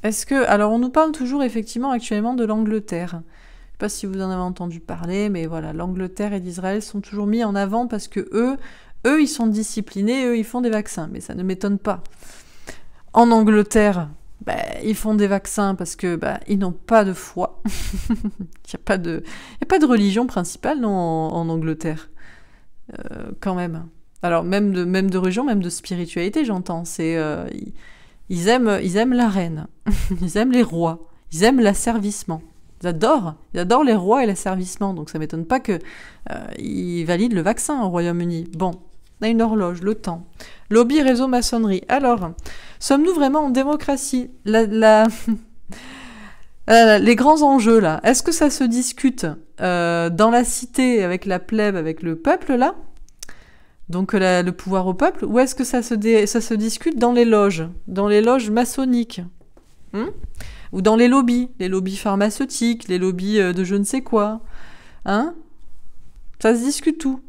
est-ce que. Alors, on nous parle toujours effectivement actuellement de l'Angleterre. Je sais pas si vous en avez entendu parler, mais voilà, l'Angleterre et l'Israël sont toujours mis en avant parce que eux, eux, ils sont disciplinés, eux, ils font des vaccins. Mais ça ne m'étonne pas. En Angleterre, bah, ils font des vaccins parce que bah, ils n'ont pas de foi. Il n'y a, pas de... pas de religion principale non, en, Angleterre. Euh, quand même. Alors, même de, même de religion, même de spiritualité, j'entends. C'est. Euh, ils aiment, ils aiment la reine, ils aiment les rois, ils aiment l'asservissement. Ils adorent, ils adorent les rois et l'asservissement, donc ça m'étonne pas que euh, ils valident le vaccin au Royaume-Uni. Bon, on a une horloge, le temps. Lobby réseau maçonnerie. Alors, sommes-nous vraiment en démocratie la, les grands enjeux là, est-ce que ça se discute euh, dans la cité avec la plèbe, avec le peuple là donc euh, le pouvoir au peuple, ou est-ce que ça se, discute dans les loges, dans les loges maçonniques hein Ou dans les lobbies, les lobbies pharmaceutiques, les lobbies euh, de je ne sais quoi Hein Ça se discute tout.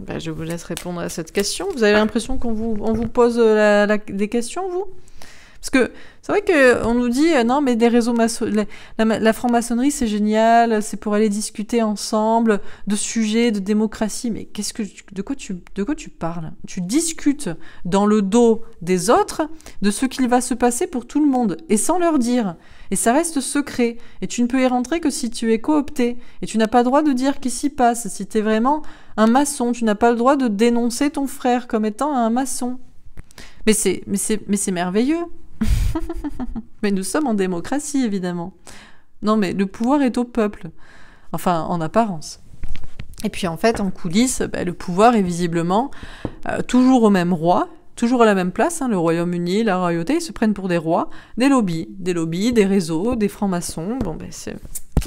Bah, je vous laisse répondre à cette question. Vous avez l'impression qu'on vous, pose euh, des questions, vous que c'est vrai qu'on nous dit, euh, non, mais des réseaux ma la, franc-maçonnerie, c'est génial, c'est pour aller discuter ensemble de sujets, de démocratie. Mais qu'est-ce que de, quoi tu, de quoi tu parles Tu discutes dans le dos des autres de ce qu'il va se passer pour tout le monde, et sans leur dire. Et ça reste secret. Et tu ne peux y rentrer que si tu es coopté. Et tu n'as pas le droit de dire qui s'y passe. Si tu es vraiment un maçon, tu n'as pas le droit de dénoncer ton frère comme étant un maçon. Mais mais c'est Mais c'est merveilleux. mais nous sommes en démocratie, évidemment. Non, mais le pouvoir est au peuple. Enfin, en apparence. Et puis en fait, en coulisses, bah, le pouvoir est visiblement euh, toujours au même roi, toujours à la même place. Hein, le Royaume-Uni, la royauté, ils se prennent pour des rois, des lobbies, des lobbies, des réseaux, des francs-maçons. Bon, ben c'est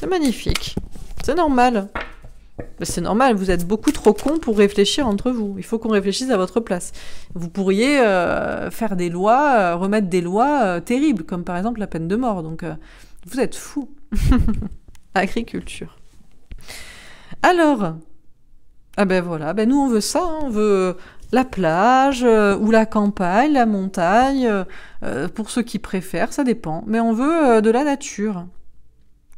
magnifique. C'est normal. C'est normal, vous êtes beaucoup trop con pour réfléchir entre vous. Il faut qu'on réfléchisse à votre place. Vous pourriez euh, faire des lois, euh, remettre des lois euh, terribles, comme par exemple la peine de mort. Donc, vous êtes fou. Agriculture. Alors, ah ben voilà, ben nous on veut ça, hein. on veut la plage ou la campagne, la montagne, pour ceux qui préfèrent, ça dépend. Mais on veut de la nature.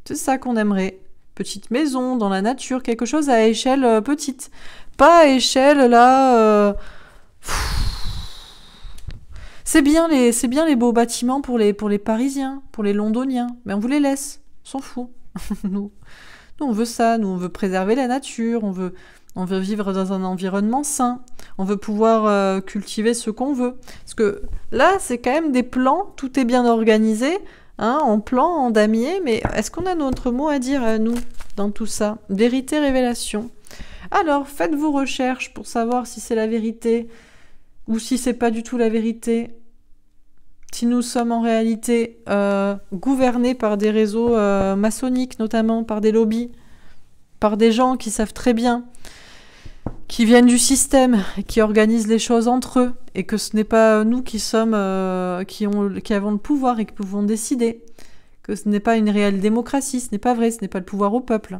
C'est ça qu'on aimerait petite maison, dans la nature, quelque chose à échelle euh, petite. Pas à échelle là. Euh, c'est bien, les, c'est bien les beaux bâtiments pour les, pour les Parisiens, pour les Londoniens, mais on vous les laisse, s'en fout. nous. on veut ça, nous on veut préserver la nature, on veut, on veut vivre dans un environnement sain, on veut pouvoir euh, cultiver ce qu'on veut. Parce que là, c'est quand même des plans, tout est bien organisé, Hein, en plan, en damier, mais est-ce qu'on a notre mot à dire à nous dans tout ça Vérité, révélation. Alors, faites vos recherches pour savoir si c'est la vérité ou si c'est pas du tout la vérité. Si nous sommes en réalité euh, gouvernés par des réseaux euh, maçonniques, notamment par des lobbies, par des gens qui savent très bien qui viennent du système qui organisent les choses entre eux et que ce n'est pas nous qui sommes euh, qui, ont, qui avons le pouvoir et qui pouvons décider que ce n'est pas une réelle démocratie, ce n'est pas vrai, ce n'est pas le pouvoir au peuple.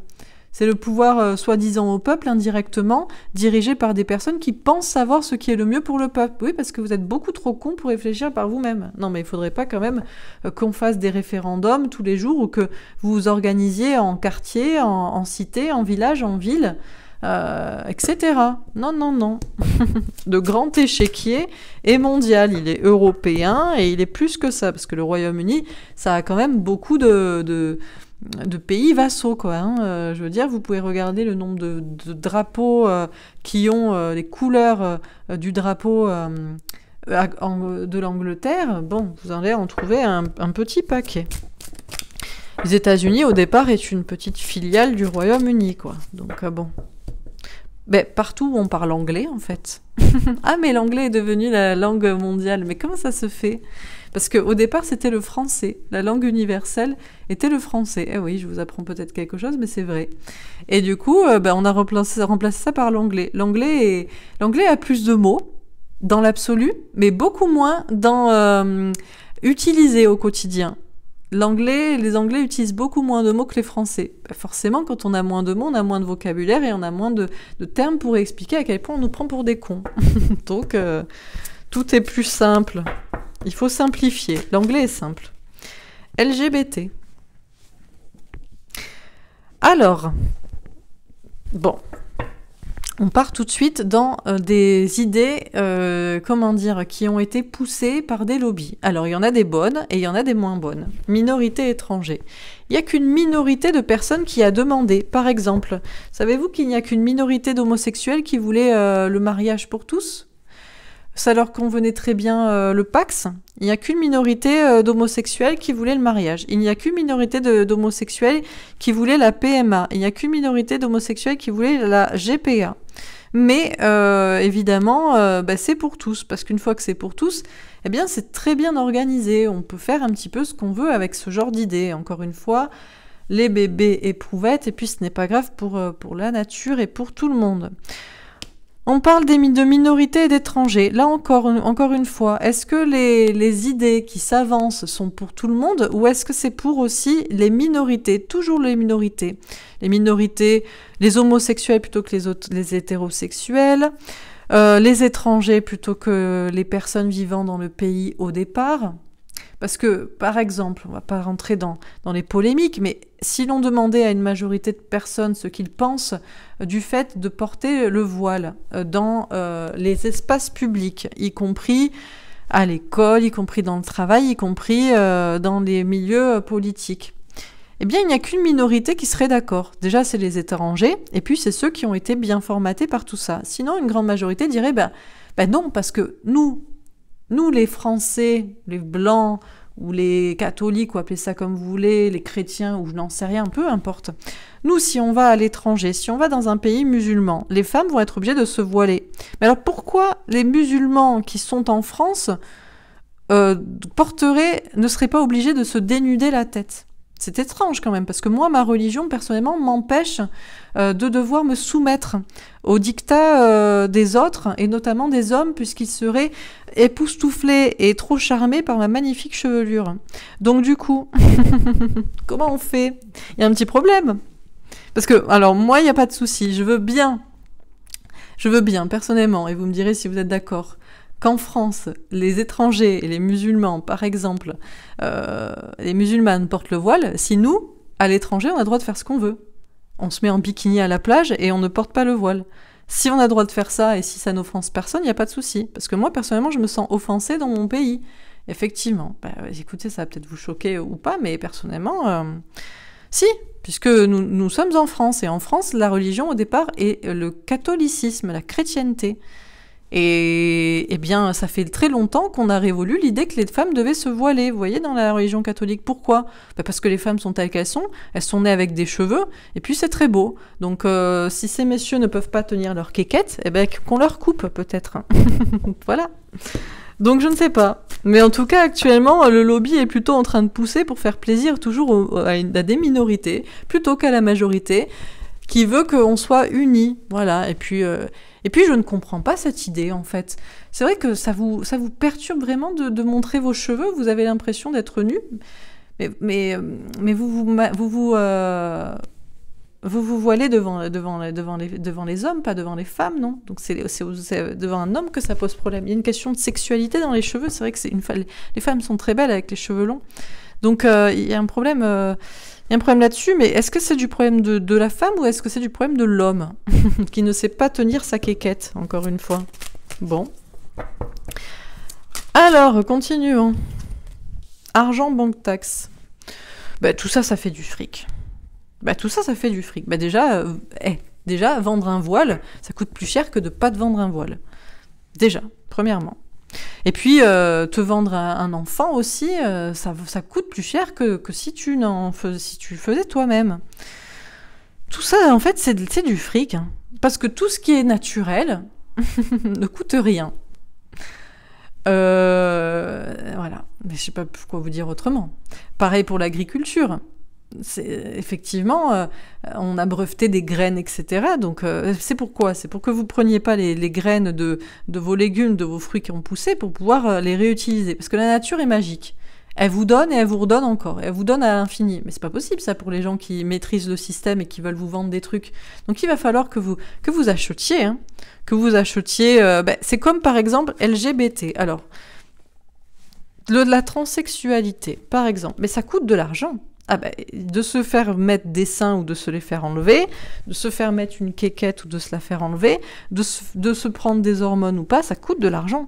C'est le pouvoir euh, soi-disant au peuple indirectement dirigé par des personnes qui pensent savoir ce qui est le mieux pour le peuple. Oui, parce que vous êtes beaucoup trop con pour réfléchir par vous-même. Non, mais il faudrait pas quand même euh, qu'on fasse des référendums tous les jours ou que vous vous organisiez en quartier, en cité, en village, en ville. Euh, etc. Non, non, non. De grand échiquier est mondial, il est européen et il est plus que ça, parce que le Royaume-Uni, ça a quand même beaucoup de, pays vassaux, quoi. Hein. Euh, je veux dire, vous pouvez regarder le nombre de, drapeaux euh, qui ont les couleurs du drapeau de l'Angleterre, bon, vous allez en trouver un, petit paquet. Les États-Unis, au départ, est une petite filiale du Royaume-Uni, quoi. Donc, bon. Ben, partout où on parle anglais, en fait. ah, mais l'anglais est devenu la langue mondiale. Mais comment ça se fait Parce qu'au départ, c'était le français. La langue universelle était le français. Eh oui, je vous apprends peut-être quelque chose, mais c'est vrai. Et du coup, euh, ben, on a remplacé, ça par l'anglais. L'anglais, l'anglais a plus de mots, dans l'absolu, mais beaucoup moins dans euh, au quotidien. L'anglais, les Anglais utilisent beaucoup moins de mots que les Français. Bah, forcément, quand on a moins de mots, on a moins de vocabulaire et on a moins de, termes pour expliquer à quel point on nous prend pour des cons. Donc, euh, tout est plus simple. Il faut simplifier. L'anglais est simple. LGBT. Alors, bon, on part tout de suite dans euh, des idées, euh, comment dire, qui ont été poussées par des lobbies. Alors il y en a des bonnes et il y en a des moins bonnes. Minorité étrangère. Il n'y a qu'une minorité de personnes qui a demandé. Par exemple, savez-vous qu'il n'y a qu'une minorité d'homosexuels qui voulait euh, le mariage pour tous alors leur convenait très bien euh, le Pax. Il n'y a qu'une minorité euh, d'homosexuels qui voulait le mariage. Il n'y a qu'une minorité d'homosexuels qui voulait la PMA. Il n'y a qu'une minorité d'homosexuels qui voulait la GPA. Mais euh, évidemment, bah, c'est pour tous, parce qu'une fois que c'est pour tous, eh bien c'est très bien organisé. On peut faire un petit peu ce qu'on veut avec ce genre d'idées. Encore une fois, les bébés éprouvettes, et puis ce n'est pas grave pour, pour la nature et pour tout le monde. On parle des, de minorités et d'étrangers. Là encore, encore une fois, est-ce que les, idées qui s'avancent sont pour tout le monde ou est-ce que c'est pour aussi les minorités, toujours les minorités Les minorités, les homosexuels plutôt que les, autres, les hétérosexuels, euh, les étrangers plutôt que les personnes vivant dans le pays au départ. Parce que, par exemple, on va pas rentrer dans, dans les polémiques, mais si l'on demandait à une majorité de personnes ce qu'ils pensent du fait de porter le voile euh, dans euh, les espaces publics, y compris à l'école, y compris dans le travail, y compris euh, dans les milieux politiques, eh bien, il n'y a qu'une minorité qui serait d'accord. Déjà, c'est les étrangers, et puis c'est ceux qui ont été bien formatés par tout ça. Sinon, une grande majorité dirait, ben, ben non, parce que nous, nous les Français, les Blancs, ou les catholiques, ou appelez ça comme vous voulez, les chrétiens, ou je n'en sais rien, peu importe. Nous, si on va à l'étranger, si on va dans un pays musulman, les femmes vont être obligées de se voiler. Mais alors pourquoi les musulmans qui sont en France euh, ne seraient pas obligés de se dénuder la tête c'est étrange quand même, parce que moi, ma religion, personnellement, m'empêche euh, de devoir me soumettre au dictat euh, des autres, et notamment des hommes, puisqu'ils seraient époustouflés et trop charmés par ma magnifique chevelure. Donc du coup, comment on fait Il y a un petit problème. Parce que, alors, moi, il n'y a pas de souci, je veux bien je veux bien, personnellement, et vous me direz si vous êtes d'accord, qu'en France, les étrangers et les musulmans, par exemple, euh, les musulmanes portent le voile, si nous, à l'étranger, on a le droit de faire ce qu'on veut. On se met en bikini à la plage et on ne porte pas le voile. Si on a le droit de faire ça et si ça n'offense personne, il n'y a pas de souci. Parce que moi, personnellement, je me sens offensée dans mon pays. Effectivement. Bah, écoutez, ça va peut-être vous choquer ou pas, mais personnellement, euh, si, puisque nous, sommes en France. Et en France, la religion, au départ, est le catholicisme, la chrétienté. Et, eh bien, ça fait très longtemps qu'on a révolu l'idée que les femmes devaient se voiler, vous voyez, dans la religion catholique. Pourquoi bah, Parce que les femmes sont telles qu'elles sont, elles sont nées avec des cheveux, et puis c'est très beau. Donc, euh, si ces messieurs ne peuvent pas tenir leur quéquette, eh ben, qu'on leur coupe, peut-être. Hein. voilà. Donc, je ne sais pas. Mais en tout cas, actuellement, euh, le lobby est plutôt en train de pousser pour faire plaisir toujours à, des minorités, plutôt qu'à la majorité qui veut qu'on soit unis. Voilà. Et puis, euh, et puis, je ne comprends pas cette idée, en fait. C'est vrai que ça vous, ça vous perturbe vraiment de, montrer vos cheveux. Vous avez l'impression d'être nu. Mais, mais, euh, mais, vous vous, vous, euh, vous, vous, voilez devant, devant, devant, les, devant les hommes, pas devant les femmes, non Donc c'est devant un homme que ça pose problème. Il y a une question de sexualité dans les cheveux. C'est vrai que une, les femmes sont très belles avec les cheveux longs. Donc il y a un problème y a un problème là-dessus, mais est-ce que c'est du problème de, la femme ou est-ce que c'est du problème de l'homme qui ne sait pas tenir sa quéquette, encore une fois Bon. Alors, continuons. Argent, banque, taxe. Bah, tout ça, ça fait du fric. Bah, tout ça, ça fait du fric. Bah, déjà, euh, eh, déjà, vendre un voile, ça coûte plus cher que de ne pas de vendre un voile. Déjà, premièrement. Et puis, euh, te vendre un enfant aussi, euh, ça, ça, coûte plus cher que, si, tu fais, si faisais toi-même. Tout ça, en fait, c'est du fric. Hein. Parce que tout ce qui est naturel ne coûte rien. Euh, voilà. Mais je sais pas pourquoi vous dire autrement. Pareil pour l'agriculture effectivement, euh, on a breveté des graines, etc. Donc, euh, c'est pourquoi C'est pour que vous preniez pas les, graines de, vos légumes, de vos fruits qui ont poussé, pour pouvoir euh, les réutiliser. Parce que la nature est magique. Elle vous donne et elle vous redonne encore. Elle vous donne à l'infini. Mais c'est pas possible, ça, pour les gens qui maîtrisent le système et qui veulent vous vendre des trucs. Donc, il va falloir que vous, que vous achetiez. Hein. que vous achetiez. Ben, c'est comme, par exemple, LGBT. Alors. de la transsexualité, par exemple. Mais ça coûte de l'argent ah bah, de se faire mettre des seins ou de se les faire enlever, de se faire mettre une quéquette ou de se la faire enlever, de se, de se prendre des hormones ou pas, ça coûte de l'argent.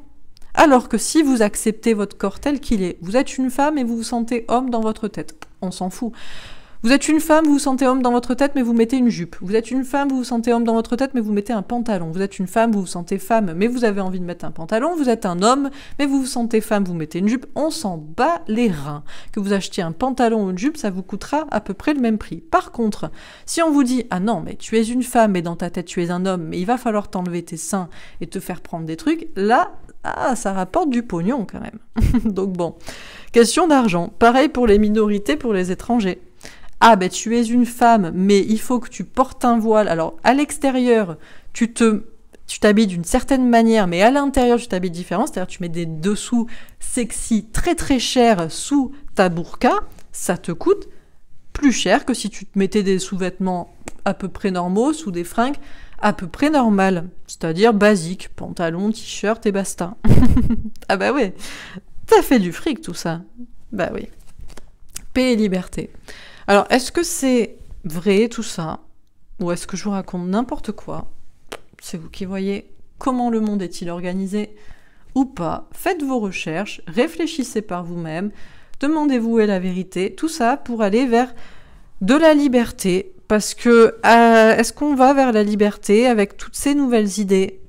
Alors que si vous acceptez votre corps tel qu'il est, vous êtes une femme et vous vous sentez homme dans votre tête, on s'en fout. Vous êtes une femme, vous vous sentez homme dans votre tête, mais vous mettez une jupe. Vous êtes une femme, vous vous sentez homme dans votre tête, mais vous mettez un pantalon. Vous êtes une femme, vous vous sentez femme, mais vous avez envie de mettre un pantalon. Vous êtes un homme, mais vous vous sentez femme, vous mettez une jupe. On s'en bat les reins. Que vous achetiez un pantalon ou une jupe, ça vous coûtera à peu près le même prix. Par contre, si on vous dit, ah non, mais tu es une femme, mais dans ta tête tu es un homme, mais il va falloir t'enlever tes seins et te faire prendre des trucs, là, ah, ça rapporte du pognon quand même. Donc bon, question d'argent. Pareil pour les minorités, pour les étrangers ah ben tu es une femme, mais il faut que tu portes un voile. Alors à l'extérieur, tu te tu t'habilles d'une certaine manière, mais à l'intérieur, tu t'habilles différemment, c'est-à-dire tu mets des dessous sexy très très chers sous ta burqa, ça te coûte plus cher que si tu te mettais des sous-vêtements à peu près normaux sous des fringues à peu près normales, c'est-à-dire basiques, pantalon, t-shirt et basta. ah bah oui, t'as fait du fric tout ça. Bah oui. Paix et liberté. Alors, est-ce que c'est vrai tout ça Ou est-ce que je vous raconte n'importe quoi C'est vous qui voyez comment le monde est-il organisé ou pas. Faites vos recherches, réfléchissez par vous-même, demandez-vous est la vérité, tout ça pour aller vers de la liberté. Parce que euh, est-ce qu'on va vers la liberté avec toutes ces nouvelles idées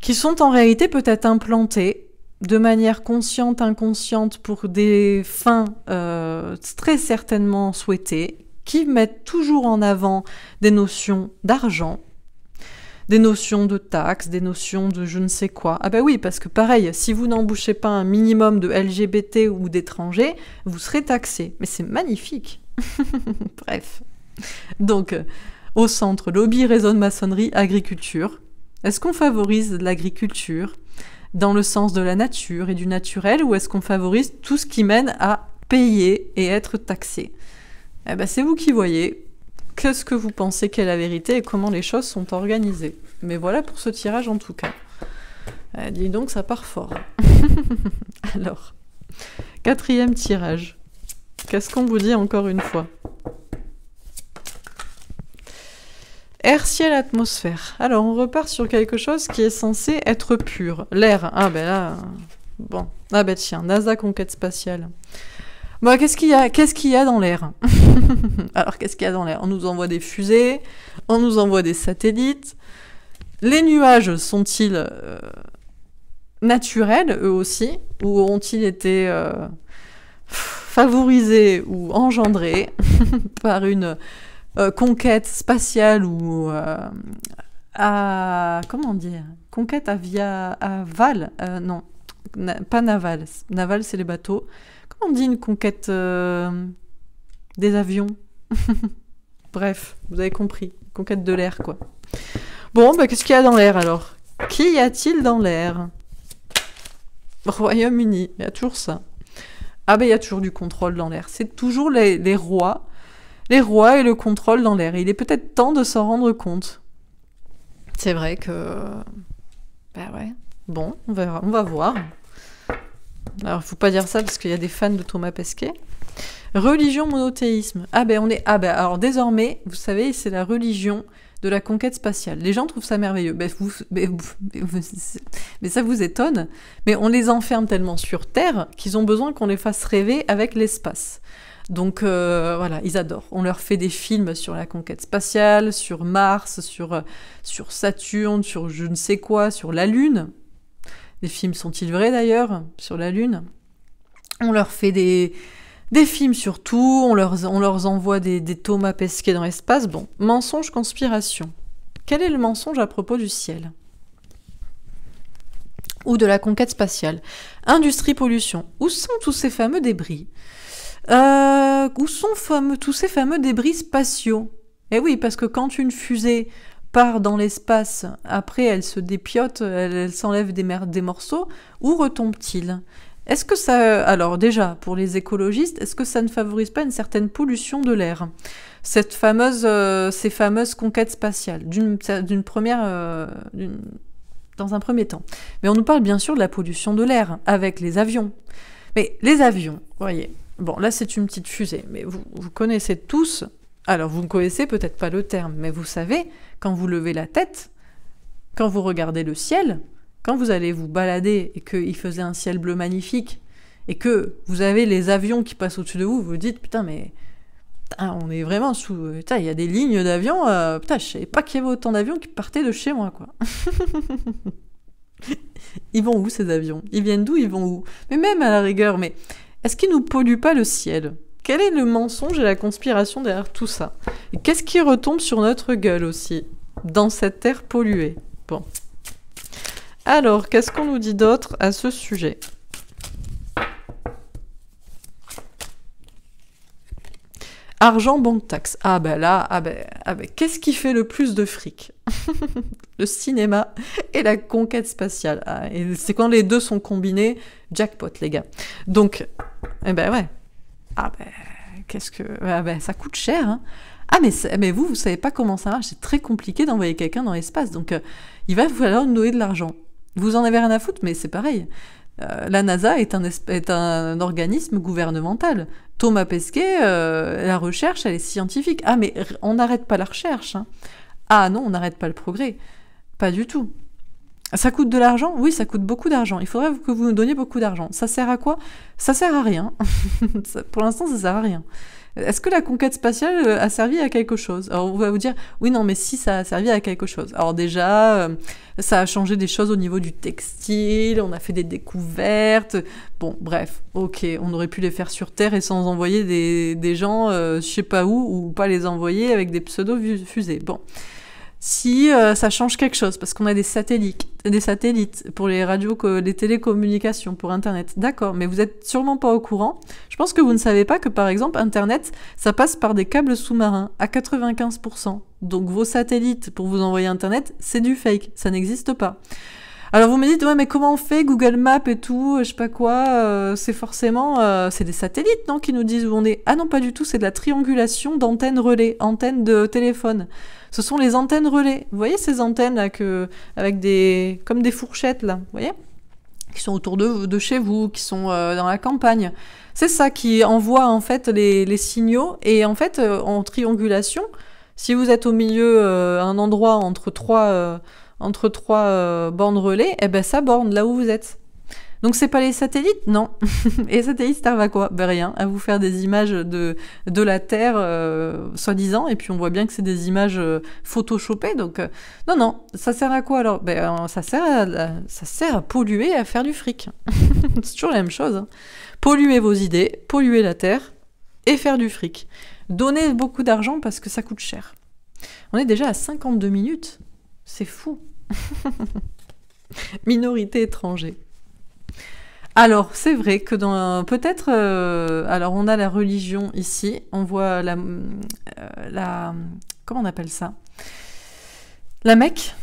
qui sont en réalité peut-être implantées de manière consciente, inconsciente, pour des fins euh, très certainement souhaitées, qui mettent toujours en avant des notions d'argent, des notions de taxes, des notions de je ne sais quoi. Ah ben oui, parce que pareil, si vous n'embouchez pas un minimum de LGBT ou d'étrangers, vous serez taxé. Mais c'est magnifique. Bref. Donc, euh, au centre, lobby, réseau de maçonnerie, agriculture. Est-ce qu'on favorise l'agriculture dans le sens de la nature et du naturel ou est-ce qu'on favorise tout ce qui mène à payer et être taxé eh ben, C'est vous qui voyez qu'est-ce que vous pensez qu'est la vérité et comment les choses sont organisées. Mais voilà pour ce tirage en tout cas. Eh, dis donc, ça part fort. Alors, quatrième tirage. Qu'est-ce qu'on vous dit encore une fois Air, ciel, atmosphère. Alors, on repart sur quelque chose qui est censé être pur. L'air. Ah ben là... Bon. Ah ben tiens, NASA conquête spatiale. Bon, qu'est-ce qu'il y a Qu'est-ce qu'il a dans l'air Alors, qu'est-ce qu'il y a dans l'air On nous envoie des fusées, on nous envoie des satellites. Les nuages sont-ils euh, naturels, eux aussi Ou ont-ils été... Euh, favorisés ou engendrés par une euh, conquête spatiale ou euh, comment dire conquête à via euh, non pas naval naval c'est les bateaux comment on dit une conquête des avions bref vous avez compris conquête de l'air quoi bon bah qu'est-ce qu'il y a dans l'air alors Qui y a-t-il dans l'air Royaume-Uni il y a toujours ça ah ben il y a toujours du contrôle dans l'air c'est toujours les rois les rois et le contrôle dans l'air. Il est peut-être temps de s'en rendre compte. C'est vrai que... Ben ouais. Bon, on va, on va voir. Alors, faut pas dire ça parce qu'il y a des fans de Thomas Pesquet. Religion, monothéisme. Ah ben on est... Ah ben alors désormais, vous savez, c'est la religion de la conquête spatiale. Les gens trouvent ça merveilleux. Ben, ben, ben, mais, ça vous étonne. Mais on les enferme tellement sur Terre qu'ils ont besoin qu'on les fasse rêver avec l'espace. Donc euh, voilà, ils adorent. On leur fait des films sur la conquête spatiale, sur Mars, sur, euh, Saturne, sur je ne sais quoi, sur la Lune. Les films sont-ils vrais d'ailleurs sur la Lune On leur fait des, des films sur tout, on leur, envoie des, des Thomas Pesquet dans l'espace. Bon, mensonge, conspiration. Quel est le mensonge à propos du ciel ou de la conquête spatiale. Industrie pollution, où sont tous ces fameux débris euh, où sont tous ces fameux débris spatiaux Eh oui, parce que quand une fusée part dans l'espace, après elle se dépiote, elle, s'enlève des, des morceaux, où retombe-t-il est-ce que ça... Alors déjà, pour les écologistes, est-ce que ça ne favorise pas une certaine pollution de l'air Cette fameuse, euh, Ces fameuses conquêtes spatiales, d'une première... Euh, dans un premier temps. Mais on nous parle bien sûr de la pollution de l'air, avec les avions. Mais les avions, voyez, Bon, là, c'est une petite fusée, mais vous, connaissez tous, alors vous ne connaissez peut-être pas le terme, mais vous savez, quand vous levez la tête, quand vous regardez le ciel, quand vous allez vous balader et qu'il faisait un ciel bleu magnifique, et que vous avez les avions qui passent au-dessus de vous, vous vous dites, putain, mais on est vraiment sous... Putain, il y a des lignes d'avions, euh, putain, je savais pas qu'il y avait autant d'avions qui partaient de chez moi, quoi. ils vont où ces avions Ils viennent d'où Ils vont où Mais même à la rigueur, mais est-ce qu'il nous pollue pas le ciel Quel est le mensonge et la conspiration derrière tout ça Et qu'est-ce qui retombe sur notre gueule aussi dans cette terre polluée Bon. Alors, qu'est-ce qu'on nous dit d'autre à ce sujet Argent, banque, taxe. Ah ben là, ah, ben, ah ben, qu'est-ce qui fait le plus de fric Le cinéma et la conquête spatiale. Ah, et c'est quand les deux sont combinés, jackpot les gars. Donc, eh ben ouais. Ah ben, qu'est-ce que... Ah ben ça coûte cher. Hein. Ah mais, mais vous, vous savez pas comment ça marche. C'est très compliqué d'envoyer quelqu'un dans l'espace. Donc, euh, il va falloir nous donner de l'argent. Vous en avez rien à foutre, mais c'est pareil. Euh, la NASA est un, est un organisme gouvernemental. Thomas Pesquet, euh, la recherche, elle est scientifique. Ah, mais on n'arrête pas la recherche. Hein. Ah non, on n'arrête pas le progrès. Pas du tout. Ça coûte de l'argent Oui, ça coûte beaucoup d'argent. Il faudrait que vous nous donniez beaucoup d'argent. Ça sert à quoi Ça sert à rien. Pour l'instant, ça sert à rien. Est-ce que la conquête spatiale euh, a servi à quelque chose Alors, on va vous dire, oui, non, mais si, ça a servi à quelque chose. Alors déjà, euh, ça a changé des choses au niveau du textile, on a fait des découvertes. Bon, bref, ok, on aurait pu les faire sur Terre et sans envoyer des, gens, je euh, je sais pas où, ou pas les envoyer avec des pseudo-fusées. Bon si euh, ça change quelque chose, parce qu'on a des satellites, des satellites pour les radios, les télécommunications, pour Internet. D'accord, mais vous n'êtes sûrement pas au courant. Je pense que vous ne savez pas que, par exemple, Internet, ça passe par des câbles sous-marins à 95%. Donc vos satellites pour vous envoyer Internet, c'est du fake, ça n'existe pas. Alors vous me dites, ouais, mais comment on fait Google Maps et tout, euh, je sais pas quoi, euh, c'est forcément, euh, c'est des satellites, non, qui nous disent où on est. Ah non, pas du tout, c'est de la triangulation d'antennes relais, antennes de téléphone. Ce sont les antennes relais. Vous voyez ces antennes là, que, avec des, comme des fourchettes là, vous voyez qui sont autour de, de, chez vous, qui sont dans la campagne. C'est ça qui envoie en fait les, les signaux. Et en fait, en triangulation, si vous êtes au milieu, un endroit entre trois entre trois euh, bornes relais, eh ben ça borne là où vous êtes. Donc c'est pas les satellites Non. Et les satellites servent à quoi rien, à vous faire des images de, de la Terre, euh, soi-disant, et puis on voit bien que c'est des images euh, photoshopées, donc non, non, ça sert à quoi alors Ben ça sert à, ça sert à polluer, à faire du fric. c'est toujours la même chose. Hein. Polluer vos idées, polluer la Terre, et faire du fric. Donner beaucoup d'argent parce que ça coûte cher. On est déjà à 52 minutes. C'est fou. Minorité étrangère. Alors, c'est vrai que dans peut-être euh, alors on a la religion ici, on voit la, euh, la comment on appelle ça La Mecque.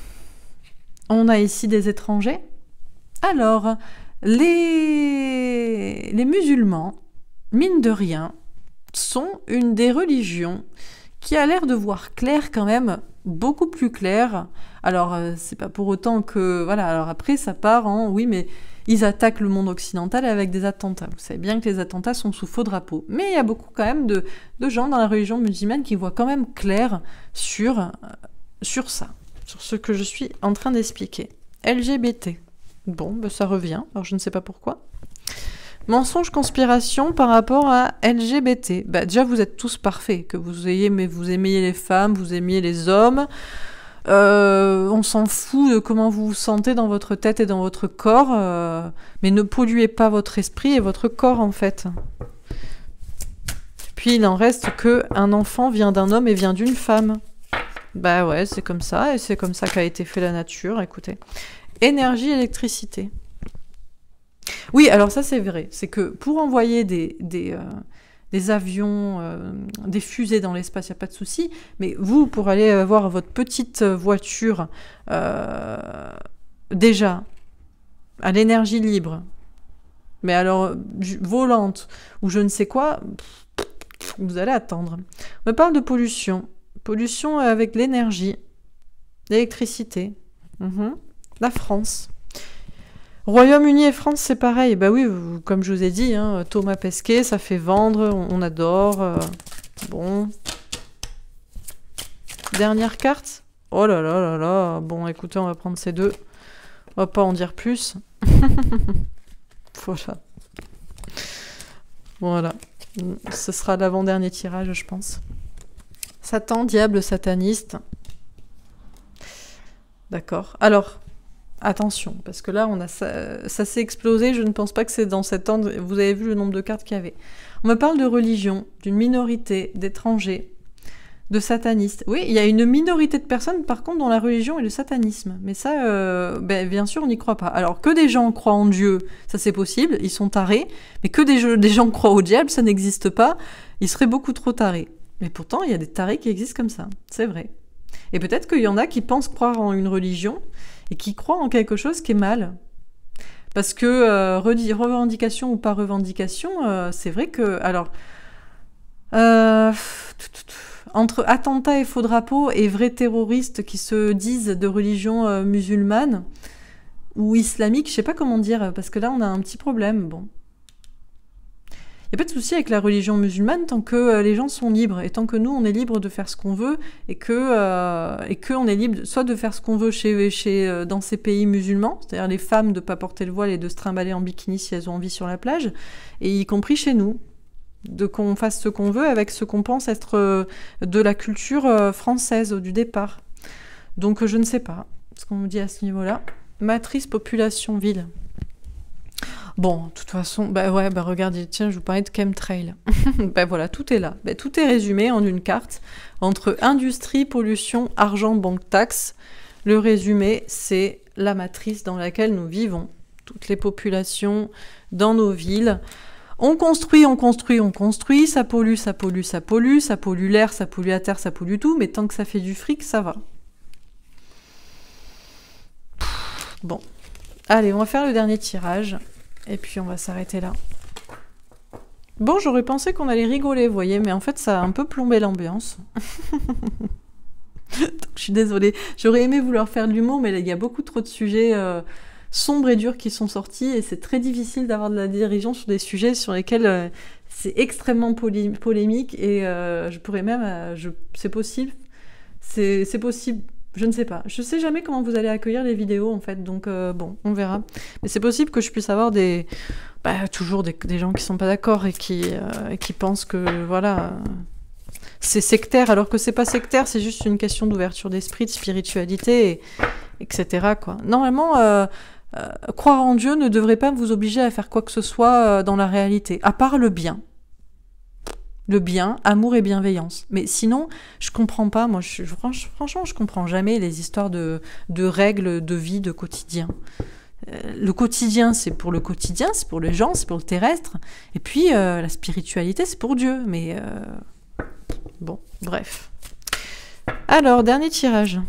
On a ici des étrangers. Alors, les les musulmans, mine de rien, sont une des religions qui a l'air de voir clair quand même beaucoup plus clair. Alors, euh, c'est pas pour autant que. Voilà, alors après, ça part en oui, mais ils attaquent le monde occidental avec des attentats. Vous savez bien que les attentats sont sous faux drapeau. Mais il y a beaucoup quand même de, gens dans la religion musulmane qui voient quand même clair sur, euh, sur ça, sur ce que je suis en train d'expliquer. LGBT. Bon, ben, ça revient, alors je ne sais pas pourquoi. Mensonge, conspiration par rapport à LGBT. Bah, déjà, vous êtes tous parfaits, que vous ayez, mais vous aimiez les femmes, vous aimiez les hommes. Euh, on s'en fout de comment vous vous sentez dans votre tête et dans votre corps, euh, mais ne polluez pas votre esprit et votre corps en fait. Puis il en reste que un enfant vient d'un homme et vient d'une femme. Bah ouais, c'est comme ça et c'est comme ça qu'a été fait la nature. Écoutez, énergie, électricité. Oui, alors ça c'est vrai. C'est que pour envoyer des, euh, avions, euh, des fusées dans l'espace, il n'y a pas de souci. Mais vous, pour aller avoir euh, votre petite voiture déjà à l'énergie libre, mais alors volante ou je ne sais quoi, vous allez attendre. On me parle de pollution. Pollution avec l'énergie, l'électricité. Mhm. La France. Royaume-Uni et France, c'est pareil. Bah oui, comme je vous ai dit, hein, Thomas Pesquet, ça fait vendre, on adore. Euh, bon. Dernière carte. Oh là là là là. Bon, écoutez, on va prendre ces deux. On va pas en dire plus. voilà. Voilà. Ce sera l'avant-dernier tirage, je pense. Satan, diable, sataniste. D'accord. Alors, Attention, parce que là, on a ça, s'est explosé, je ne pense pas que c'est dans cette. ordre, vous avez vu le nombre de cartes qu'il y avait. On me parle de religion, d'une minorité, d'étrangers, de satanistes. Oui, il y a une minorité de personnes, par contre, dont la religion est le satanisme. Mais ça, euh, ben, bien sûr, on n'y croit pas. Alors, que des gens croient en Dieu, ça c'est possible, ils sont tarés. Mais que des, des gens croient au diable, ça n'existe pas. Ils seraient beaucoup trop tarés. Mais pourtant, il y a des tarés qui existent comme ça, c'est vrai. Et peut-être qu'il y en a qui pensent croire en une religion, et qui croient en quelque chose qui est mal. Parce que euh, revendication ou pas revendication, euh, c'est vrai que... Alors, euh, entre attentats et faux drapeaux et vrais terroristes qui se disent de religion musulmane ou islamique, je sais pas comment dire, parce que là on a un petit problème. Bon, il n'y a pas de souci avec la religion musulmane tant que euh, les gens sont libres et tant que nous, on est libre de faire ce qu'on veut et que, euh, et on est libre soit de faire ce qu'on veut chez, chez, euh, dans ces pays musulmans, c'est-à-dire les femmes de ne pas porter le voile et de se trimballer en bikini si elles ont envie sur la plage, et y compris chez nous de qu'on fasse ce qu'on veut avec ce qu'on pense être de la culture française du départ. Donc je ne sais pas ce qu'on nous dit à ce niveau-là. Matrice population ville. Bon, de toute façon, bah ouais, bah regardez, tiens, je vous parlais de chemtrail. Ben voilà, tout est là. Bah tout est résumé en une carte. Entre industrie, pollution, argent, banque, taxe, le résumé, c'est la matrice dans laquelle nous vivons. Toutes les populations dans nos villes. On construit, on construit, on construit, ça pollue, ça pollue, ça pollue, ça pollue l'air, ça pollue la terre, ça pollue tout, mais tant que ça fait du fric, ça va. Bon. Allez, on va faire le dernier tirage. Et puis on va s'arrêter là. Bon, j'aurais pensé qu'on allait rigoler, vous voyez, mais en fait, ça a un peu plombé l'ambiance. je suis désolée. J'aurais aimé vouloir faire de l'humour, mais il y a beaucoup trop de sujets euh, sombres et durs qui sont sortis, et c'est très difficile d'avoir de la dirigeance sur des sujets sur lesquels euh, c'est extrêmement polémique, et euh, je pourrais même, je, c'est possible, c'est possible je ne sais pas. Je ne sais jamais comment vous allez accueillir les vidéos en fait, donc euh, bon, on verra. Mais c'est possible que je puisse avoir des, bah, toujours des, gens qui sont pas d'accord euh, et qui, pensent que voilà, c'est sectaire, alors que c'est pas sectaire, c'est juste une question d'ouverture d'esprit, de spiritualité, etc. Quoi. Normalement. Euh, croire en Dieu ne devrait pas vous obliger à faire quoi que ce soit dans la réalité, à part le bien le bien, amour et bienveillance. Mais sinon, je comprends pas, moi, je, franchement, je comprends jamais les histoires de, règles de vie, de quotidien. Euh, le quotidien, c'est pour le quotidien, c'est pour les gens, c'est pour le terrestre. Et puis, euh, la spiritualité, c'est pour Dieu. Mais euh, bon, bref. Alors, dernier tirage.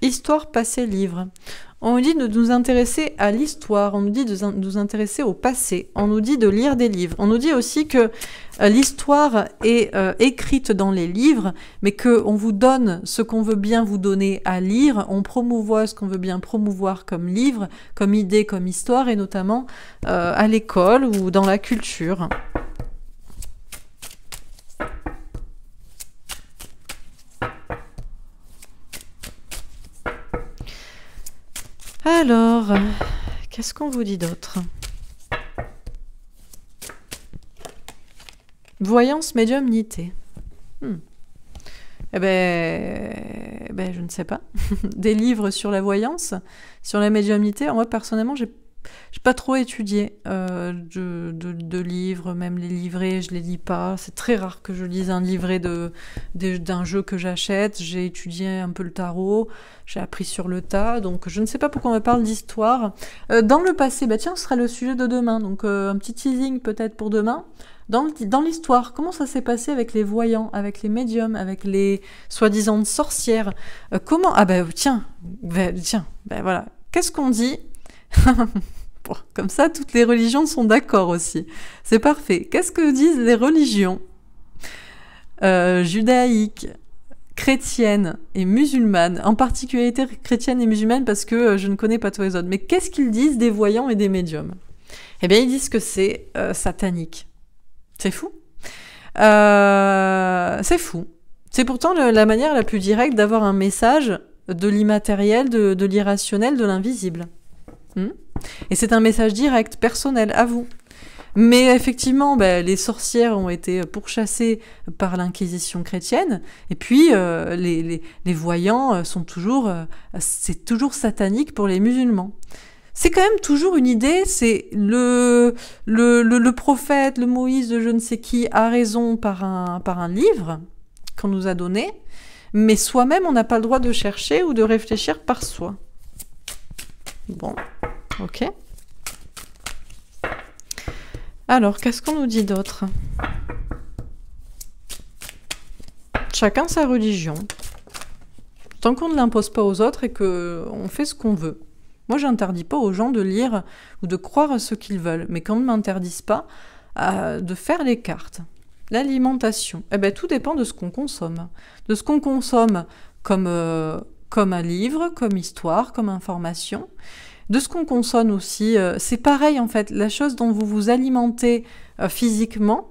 Histoire passée livre. On nous dit de nous intéresser à l'histoire, on nous dit de nous intéresser au passé, on nous dit de lire des livres, on nous dit aussi que euh, l'histoire est euh, écrite dans les livres, mais qu'on vous donne ce qu'on veut bien vous donner à lire, on promouvoit ce qu'on veut bien promouvoir comme livre, comme idée, comme histoire, et notamment euh, à l'école ou dans la culture. Alors, qu'est-ce qu'on vous dit d'autre Voyance, médiumnité. Hmm. Eh ben, eh ben, je ne sais pas. Des livres sur la voyance, sur la médiumnité. Moi, personnellement, j'ai j'ai pas trop étudié euh, de, livres, même les livrets, je les lis pas. C'est très rare que je lise un livret d'un jeu que j'achète. J'ai étudié un peu le tarot, j'ai appris sur le tas, donc je ne sais pas pourquoi on me parle d'histoire. Euh, dans le passé, bah tiens, ce sera le sujet de demain, donc euh, un petit teasing peut-être pour demain. Dans, dans l'histoire, comment ça s'est passé avec les voyants, avec les médiums, avec les soi-disant sorcières Comment Ah bah tiens, bah, tiens, ben voilà. Qu'est-ce qu'on dit comme ça, toutes les religions sont d'accord aussi. C'est parfait. Qu'est-ce que disent les religions euh, judaïques, chrétiennes et musulmanes, en particularité chrétiennes et musulmanes parce que euh, je ne connais pas tous les autres, mais qu'est-ce qu'ils disent des voyants et des médiums Eh bien, ils disent que c'est euh, satanique. C'est fou. c'est fou. C'est pourtant la manière la plus directe d'avoir un message de l'immatériel, de, l'irrationnel, de l'invisible. Hmm? Et c'est un message direct, personnel, à vous. Mais effectivement, bah, les sorcières ont été pourchassées par l'Inquisition chrétienne, et puis euh, les, voyants euh, sont toujours, euh, c'est toujours satanique pour les musulmans. C'est quand même toujours une idée, c'est le prophète, le Moïse de je ne sais qui a raison par un, par un livre qu'on nous a donné, mais soi-même on n'a pas le droit de chercher ou de réfléchir par soi. Bon. Ok. Alors, qu'est-ce qu'on nous dit d'autre Chacun sa religion. Tant qu'on ne l'impose pas aux autres et qu'on fait ce qu'on veut. Moi, j'interdis pas aux gens de lire ou de croire ce qu'ils veulent, mais qu'on ne m'interdise pas euh, de faire les cartes. L'alimentation, eh bien tout dépend de ce qu'on consomme. De ce qu'on consomme comme, euh, comme un livre, comme histoire, comme information de ce qu'on consomme aussi. Euh, c'est pareil en fait, la chose dont vous vous alimentez euh, physiquement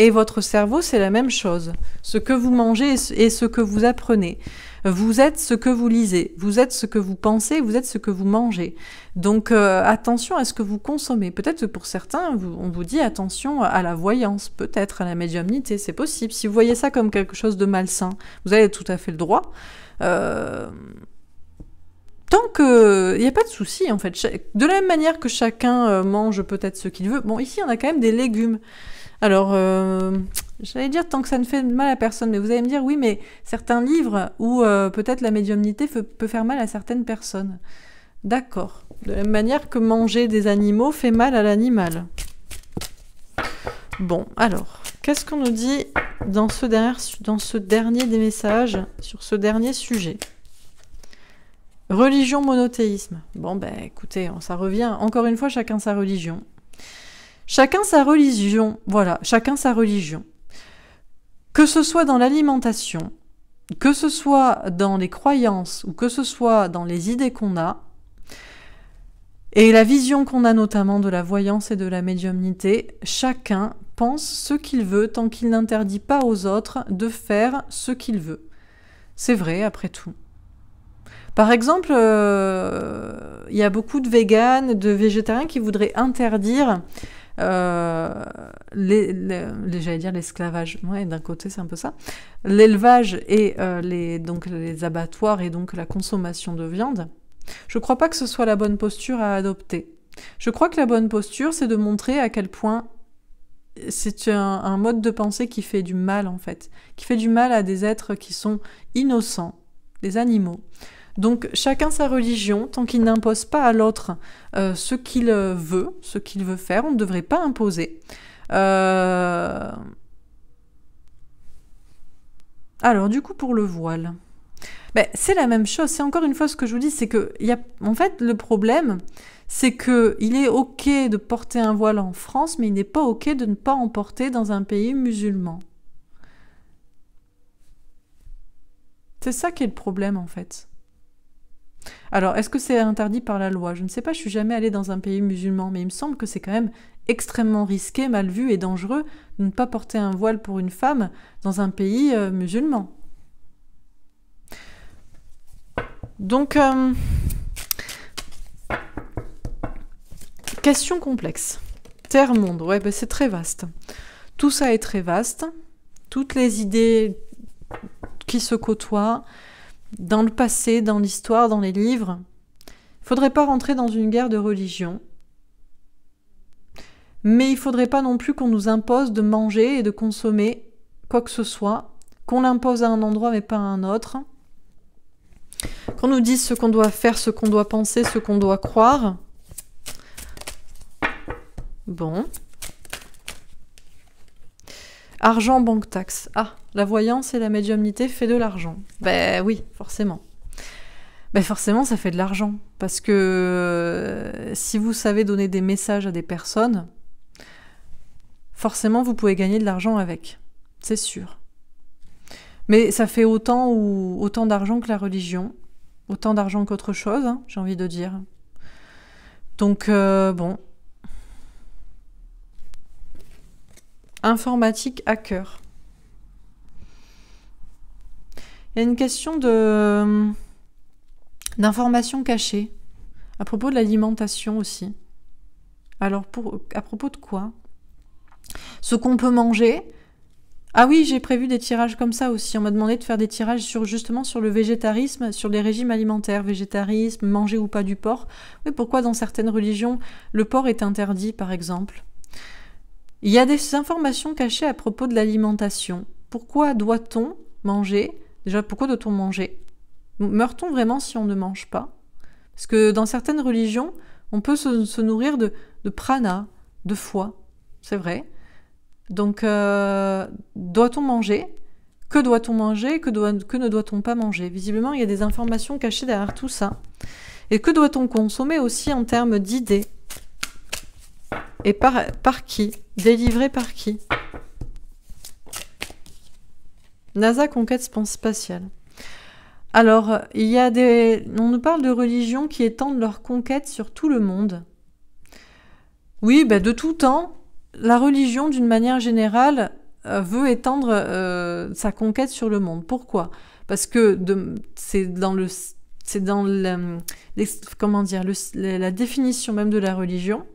et votre cerveau, c'est la même chose. Ce que vous mangez et ce que vous apprenez. Vous êtes ce que vous lisez, vous êtes ce que vous pensez, vous êtes ce que vous mangez. Donc euh, attention à ce que vous consommez. Peut-être que pour certains, on vous dit attention à la voyance, peut-être à la médiumnité, c'est possible. Si vous voyez ça comme quelque chose de malsain, vous avez tout à fait le droit tant que il n'y a pas de souci en fait, de la même manière que chacun euh, mange peut-être ce qu'il veut. Bon, ici on a quand même des légumes. Alors, euh, j'allais dire tant que ça ne fait mal à personne, mais vous allez me dire oui, mais certains livres où euh, peut-être la médiumnité peut faire mal à certaines personnes. D'accord. De la même manière que manger des animaux fait mal à l'animal. Bon, alors, qu'est-ce qu'on nous dit dans ce dernier des messages sur ce dernier sujet Religion, monothéisme. Bon, ben écoutez, hein, ça revient. Encore une fois, chacun sa religion. Chacun sa religion. Voilà, chacun sa religion. Que ce soit dans l'alimentation, que ce soit dans les croyances ou que ce soit dans les idées qu'on a, et la vision qu'on a notamment de la voyance et de la médiumnité, chacun pense ce qu'il veut tant qu'il n'interdit pas aux autres de faire ce qu'il veut. C'est vrai, après tout. Par exemple, euh, il y a beaucoup de véganes, de végétariens qui voudraient interdire euh, les, dire l'esclavage. d'un côté, c'est un peu ça. L'élevage et euh, les, donc les abattoirs et donc la consommation de viande. Je ne crois pas que ce soit la bonne posture à adopter. Je crois que la bonne posture, c'est de montrer à quel point c'est un, un, mode de pensée qui fait du mal en fait, qui fait du mal à des êtres qui sont innocents, des animaux, donc chacun sa religion, tant qu'il n'impose pas à l'autre euh, ce qu'il euh, veut, ce qu'il veut faire, on ne devrait pas imposer. Euh, alors du coup pour le voile. Ben, c'est la même chose. C'est encore une fois ce que je vous dis, c'est que y a... en fait le problème, c'est que il est ok de porter un voile en France, mais il n'est pas ok de ne pas en porter dans un pays musulman. C'est ça qui est le problème en fait. Alors, est-ce que c'est interdit par la loi Je ne sais pas, je suis jamais allée dans un pays musulman, mais il me semble que c'est quand même extrêmement risqué, mal vu et dangereux de ne pas porter un voile pour une femme dans un pays euh, musulman. Donc, euh, question complexe. Terre-monde, ouais, ben, c'est très vaste. Tout ça est très vaste. Toutes les idées qui se côtoient, dans le passé, dans l'histoire, dans les livres. Il faudrait pas rentrer dans une guerre de religion. Mais il faudrait pas non plus qu'on nous impose de manger et de consommer quoi que ce soit, qu'on l'impose à un endroit mais pas à un autre, qu'on nous dise ce qu'on doit faire, ce qu'on doit penser, ce qu'on doit croire. Bon. Argent banque taxe. Ah, la voyance et la médiumnité fait de l'argent. Ben oui, forcément. Ben forcément, ça fait de l'argent. Parce que euh, si vous savez donner des messages à des personnes, forcément, vous pouvez gagner de l'argent avec. C'est sûr. Mais ça fait autant, ou, autant d'argent que la religion, autant d'argent qu'autre chose, hein, j'ai envie de dire. Donc, euh, bon, informatique hacker. Il y a une question de d'informations cachées à propos de l'alimentation aussi. Alors pour à propos de quoi Ce qu'on peut manger. Ah oui, j'ai prévu des tirages comme ça aussi. On m'a demandé de faire des tirages sur justement sur le végétarisme, sur les régimes alimentaires, végétarisme, manger ou pas du porc. Oui, pourquoi dans certaines religions le porc est interdit par exemple il y a des informations cachées à propos de l'alimentation. Pourquoi doit-on manger Déjà, pourquoi doit-on manger Meurt-on vraiment si on ne mange pas Parce que dans certaines religions, on peut se, nourrir de, prana, de foi, c'est vrai. Donc, euh, doit-on manger Que doit-on manger que ne doit-on pas manger Visiblement, il y a des informations cachées derrière tout ça. Et que doit-on consommer aussi en termes d'idées et par, par qui Délivré par qui NASA conquête spatiale. Alors, il y a des... On nous parle de religions qui étendent leur conquête sur tout le monde. Oui, ben, de tout temps, la religion, d'une manière générale, euh, veut étendre euh, sa conquête sur le monde. Pourquoi Parce que c'est dans le... dans comment dire, la définition même de la religion,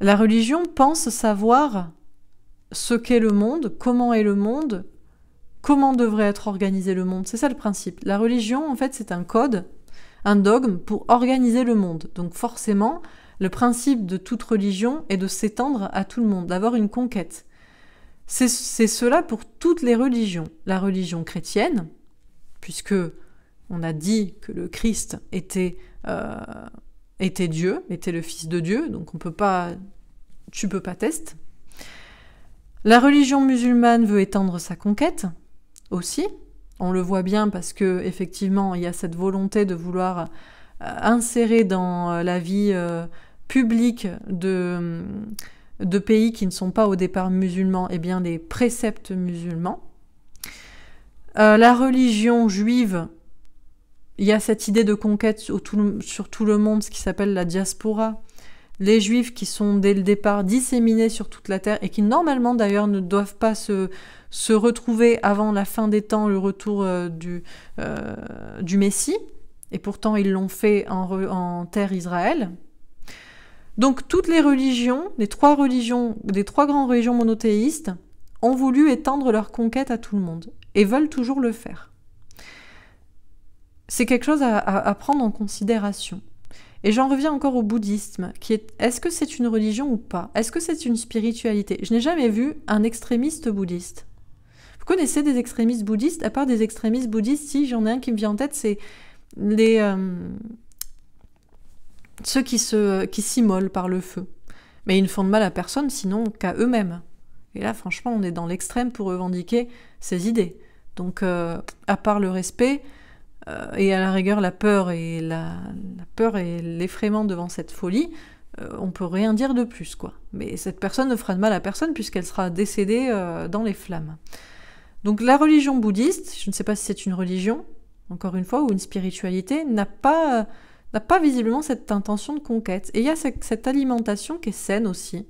la religion pense savoir ce qu'est le monde, comment est le monde, comment devrait être organisé le monde. C'est ça le principe. La religion, en fait, c'est un code, un dogme pour organiser le monde. Donc forcément, le principe de toute religion est de s'étendre à tout le monde, d'avoir une conquête. C'est cela pour toutes les religions. La religion chrétienne, puisque on a dit que le Christ était euh, était Dieu, était le Fils de Dieu, donc on peut pas, tu peux pas tester. La religion musulmane veut étendre sa conquête aussi. On le voit bien parce que effectivement, il y a cette volonté de vouloir euh, insérer dans euh, la vie euh, publique de, de pays qui ne sont pas au départ musulmans, et eh bien les préceptes musulmans. la religion juive il y a cette idée de conquête sur tout le, monde, ce qui s'appelle la diaspora. Les juifs qui sont dès le départ disséminés sur toute la terre et qui normalement d'ailleurs ne doivent pas se, retrouver avant la fin des temps, le retour euh, du, euh, du Messie. Et pourtant ils l'ont fait en, en terre Israël. Donc toutes les religions, les trois religions, les trois grandes religions monothéistes, ont voulu étendre leur conquête à tout le monde et veulent toujours le faire c'est quelque chose à, prendre en considération. Et j'en reviens encore au bouddhisme, qui est est-ce que c'est une religion ou pas Est-ce que c'est une spiritualité Je n'ai jamais vu un extrémiste bouddhiste. Vous connaissez des extrémistes bouddhistes À part des extrémistes bouddhistes, si j'en ai un qui me vient en tête, c'est les euh, ceux qui se qui s'immolent par le feu. Mais ils ne font de mal à personne, sinon qu'à eux-mêmes. Et là, franchement, on est dans l'extrême pour revendiquer ces idées. Donc, euh, à part le respect, euh, et à la rigueur la peur et la, peur et l'effraiement devant cette folie, euh, on peut rien dire de plus quoi. Mais cette personne ne fera de mal à personne puisqu'elle sera décédée euh, dans les flammes. Donc la religion bouddhiste, je ne sais pas si c'est une religion, encore une fois, ou une spiritualité, n'a pas n'a pas visiblement cette intention de conquête. Et il y a cette, alimentation qui est saine aussi.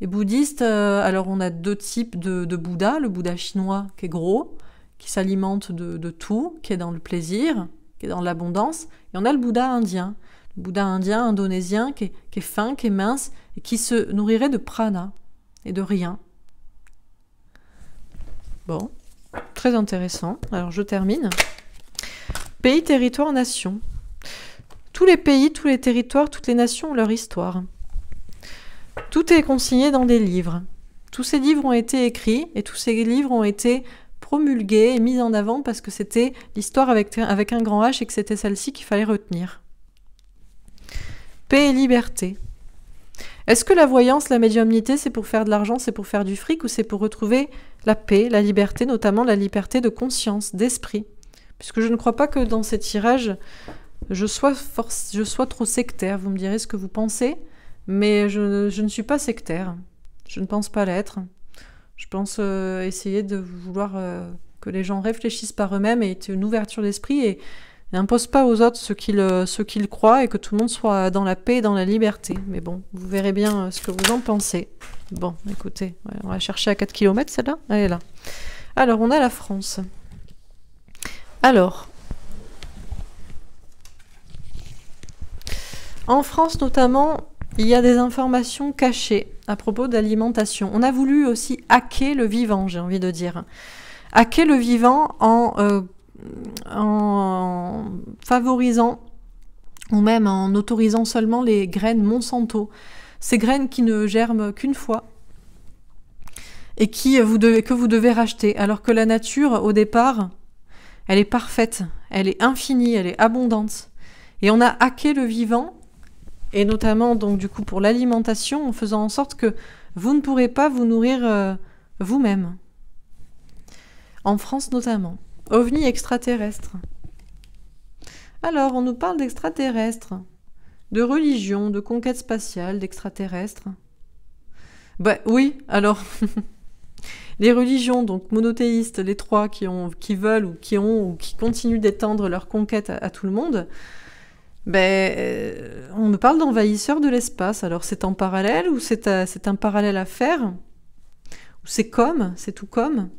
Les bouddhistes, alors on a deux types de, de Bouddha, le Bouddha chinois qui est gros, qui s'alimente de, de tout, qui est dans le plaisir, qui est dans l'abondance, et en a le Bouddha indien, le Bouddha indien, indonésien, qui est, fin, qui est mince, et qui se nourrirait de prana et de rien. Bon, très intéressant. Alors je termine. Pays, territoire, nation. Tous les pays, tous les territoires, toutes les nations ont leur histoire. Tout est consigné dans des livres. Tous ces livres ont été écrits et tous ces livres ont été promulguée et mise en avant parce que c'était l'histoire avec, avec un grand H et que c'était celle-ci qu'il fallait retenir. Paix et liberté. Est-ce que la voyance, la médiumnité, c'est pour faire de l'argent, c'est pour faire du fric ou c'est pour retrouver la paix, la liberté, notamment la liberté de conscience, d'esprit Puisque je ne crois pas que dans ces tirages, je sois, force, je sois trop sectaire. Vous me direz ce que vous pensez, mais je ne suis pas sectaire. Je ne pense pas l'être. Je pense euh, essayer de vouloir euh, que les gens réfléchissent par eux-mêmes et une ouverture d'esprit et n'impose pas aux autres euh, ce qu'ils croient et que tout le monde soit dans la paix et dans la liberté. Mais bon, vous verrez bien ce que vous en pensez. Bon, écoutez, on va chercher à 4 km celle-là. Elle est là. Alors, on a la France. Alors, en France notamment, il y a des informations cachées à propos d'alimentation. On a voulu aussi hacker le vivant, j'ai envie de dire. Hacker le vivant euh, en, favorisant ou même en autorisant seulement les graines Monsanto. Ces graines qui ne germent qu'une fois et qui vous devez, que vous devez racheter, alors que la nature, au départ, elle est parfaite, elle est infinie, elle est abondante. Et on a hacké le vivant et notamment donc du coup pour l'alimentation, en faisant en sorte que vous ne pourrez pas vous nourrir euh, vous-même. En France notamment. OVNI extraterrestre. Alors, on nous parle d'extraterrestres, de religion, de conquête spatiale, d'extraterrestres. Bah oui, alors les religions donc monothéistes, les trois qui ont, qui veulent ou qui ont ou qui continuent d'étendre leur conquête à tout le monde, ben, euh, on me parle d'envahisseur de l'espace. Alors c'est en parallèle ou euh, c'est un parallèle à faire Ou c'est comme C'est tout comme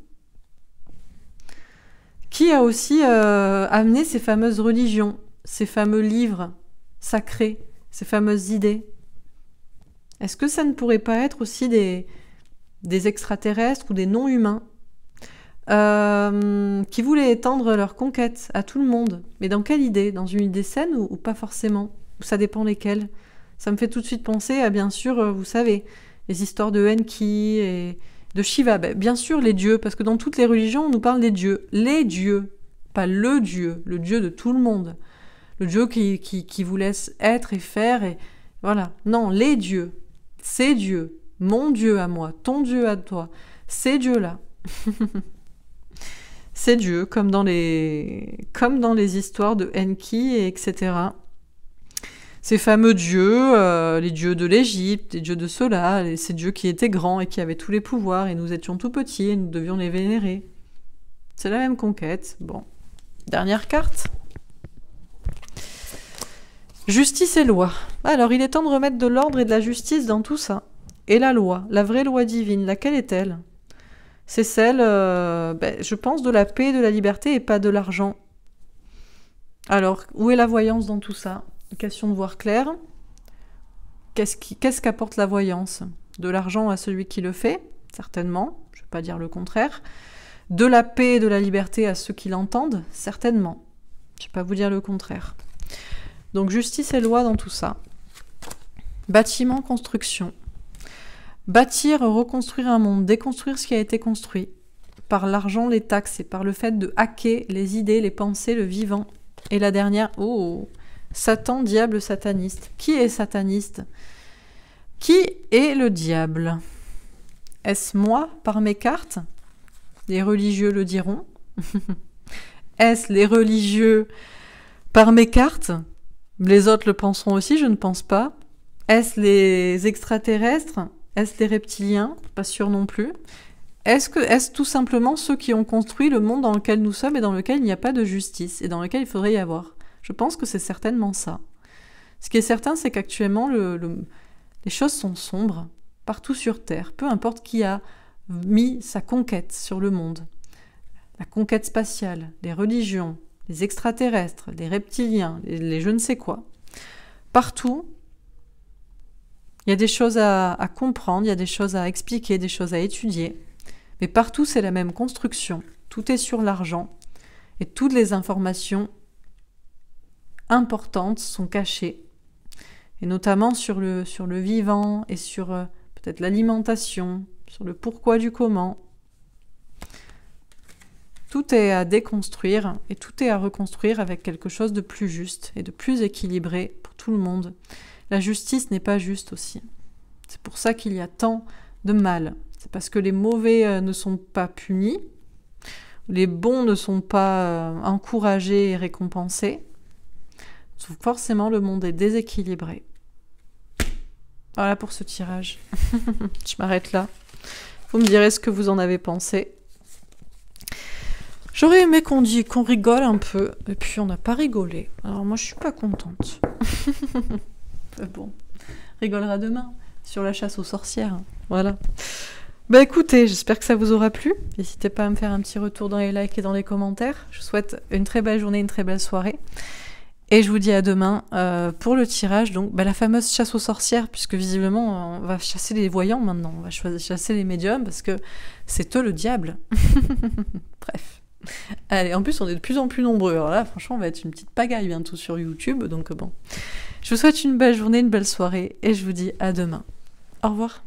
Qui a aussi euh, amené ces fameuses religions, ces fameux livres sacrés, ces fameuses idées Est-ce que ça ne pourrait pas être aussi des, des extraterrestres ou des non-humains euh, qui voulaient étendre leur conquête à tout le monde. Mais dans quelle idée Dans une idée saine ou, pas forcément Ou ça dépend lesquelles Ça me fait tout de suite penser à, bien sûr, euh, vous savez, les histoires de Enki et de Shiva. Ben, bien sûr, les dieux, parce que dans toutes les religions, on nous parle des dieux. Les dieux, pas le dieu, le dieu de tout le monde. Le dieu qui, qui, qui vous laisse être et faire. Et voilà. Non, les dieux. Ces dieux. Mon dieu à moi. Ton dieu à toi. Ces dieux-là. Ces dieux, comme dans les, comme dans les histoires de Enki, etc. Ces fameux dieux, euh, les dieux de l'Égypte, les dieux de cela, ces dieux qui étaient grands et qui avaient tous les pouvoirs, et nous étions tout petits et nous devions les vénérer. C'est la même conquête. Bon. Dernière carte. Justice et loi. Alors, il est temps de remettre de l'ordre et de la justice dans tout ça. Et la loi, la vraie loi divine, laquelle est-elle c'est celle, euh, ben, je pense, de la paix, de la liberté et pas de l'argent. Alors, où est la voyance dans tout ça Question de voir clair. Qu'est-ce qu'apporte la voyance De l'argent à celui qui le fait, certainement, je ne vais pas dire le contraire. De la paix et de la liberté à ceux qui l'entendent, certainement. Je ne vais pas vous dire le contraire. Donc justice et loi dans tout ça. Bâtiment, construction. Bâtir, reconstruire un monde, déconstruire ce qui a été construit par l'argent, les taxes et par le fait de hacker les idées, les pensées, le vivant. Et la dernière, oh, Satan, diable, sataniste. Qui est sataniste Qui est le diable Est-ce moi par mes cartes Les religieux le diront. Est-ce les religieux par mes cartes Les autres le penseront aussi, je ne pense pas. Est-ce les extraterrestres est-ce des reptiliens Pas sûr non plus. Est-ce que est-ce tout simplement ceux qui ont construit le monde dans lequel nous sommes et dans lequel il n'y a pas de justice et dans lequel il faudrait y avoir Je pense que c'est certainement ça. Ce qui est certain, c'est qu'actuellement, les choses sont sombres partout sur Terre, peu importe qui a mis sa conquête sur le monde. La conquête spatiale, les religions, les extraterrestres, les reptiliens, les je ne sais quoi. Partout, il y a des choses à, comprendre, il y a des choses à expliquer, des choses à étudier. Mais partout, c'est la même construction. Tout est sur l'argent. Et toutes les informations importantes sont cachées. Et notamment sur le, sur le vivant et sur euh, peut-être l'alimentation, sur le pourquoi du comment. Tout est à déconstruire et tout est à reconstruire avec quelque chose de plus juste et de plus équilibré pour tout le monde. La justice n'est pas juste aussi. C'est pour ça qu'il y a tant de mal. C'est parce que les mauvais euh, ne sont pas punis, les bons ne sont pas euh, encouragés et récompensés. forcément, le monde est déséquilibré. Voilà pour ce tirage. Je m'arrête là. Vous me direz ce que vous en avez pensé. J'aurais aimé qu'on qu'on rigole un peu, et puis on n'a pas rigolé. Alors moi je suis pas contente. Euh, bon, rigolera demain sur la chasse aux sorcières. Voilà. Bah écoutez, j'espère que ça vous aura plu. N'hésitez pas à me faire un petit retour dans les likes et dans les commentaires. Je vous souhaite une très belle journée, une très belle soirée. Et je vous dis à demain euh, pour le tirage, donc bah, la fameuse chasse aux sorcières, puisque visiblement on va chasser les voyants maintenant, on va chasser les médiums, parce que c'est eux le diable. Bref. Allez, en plus, on est de plus en plus nombreux. Alors là, franchement, on va être une petite pagaille bientôt sur YouTube. Donc bon, je vous souhaite une belle journée, une belle soirée et je vous dis à demain. Au revoir.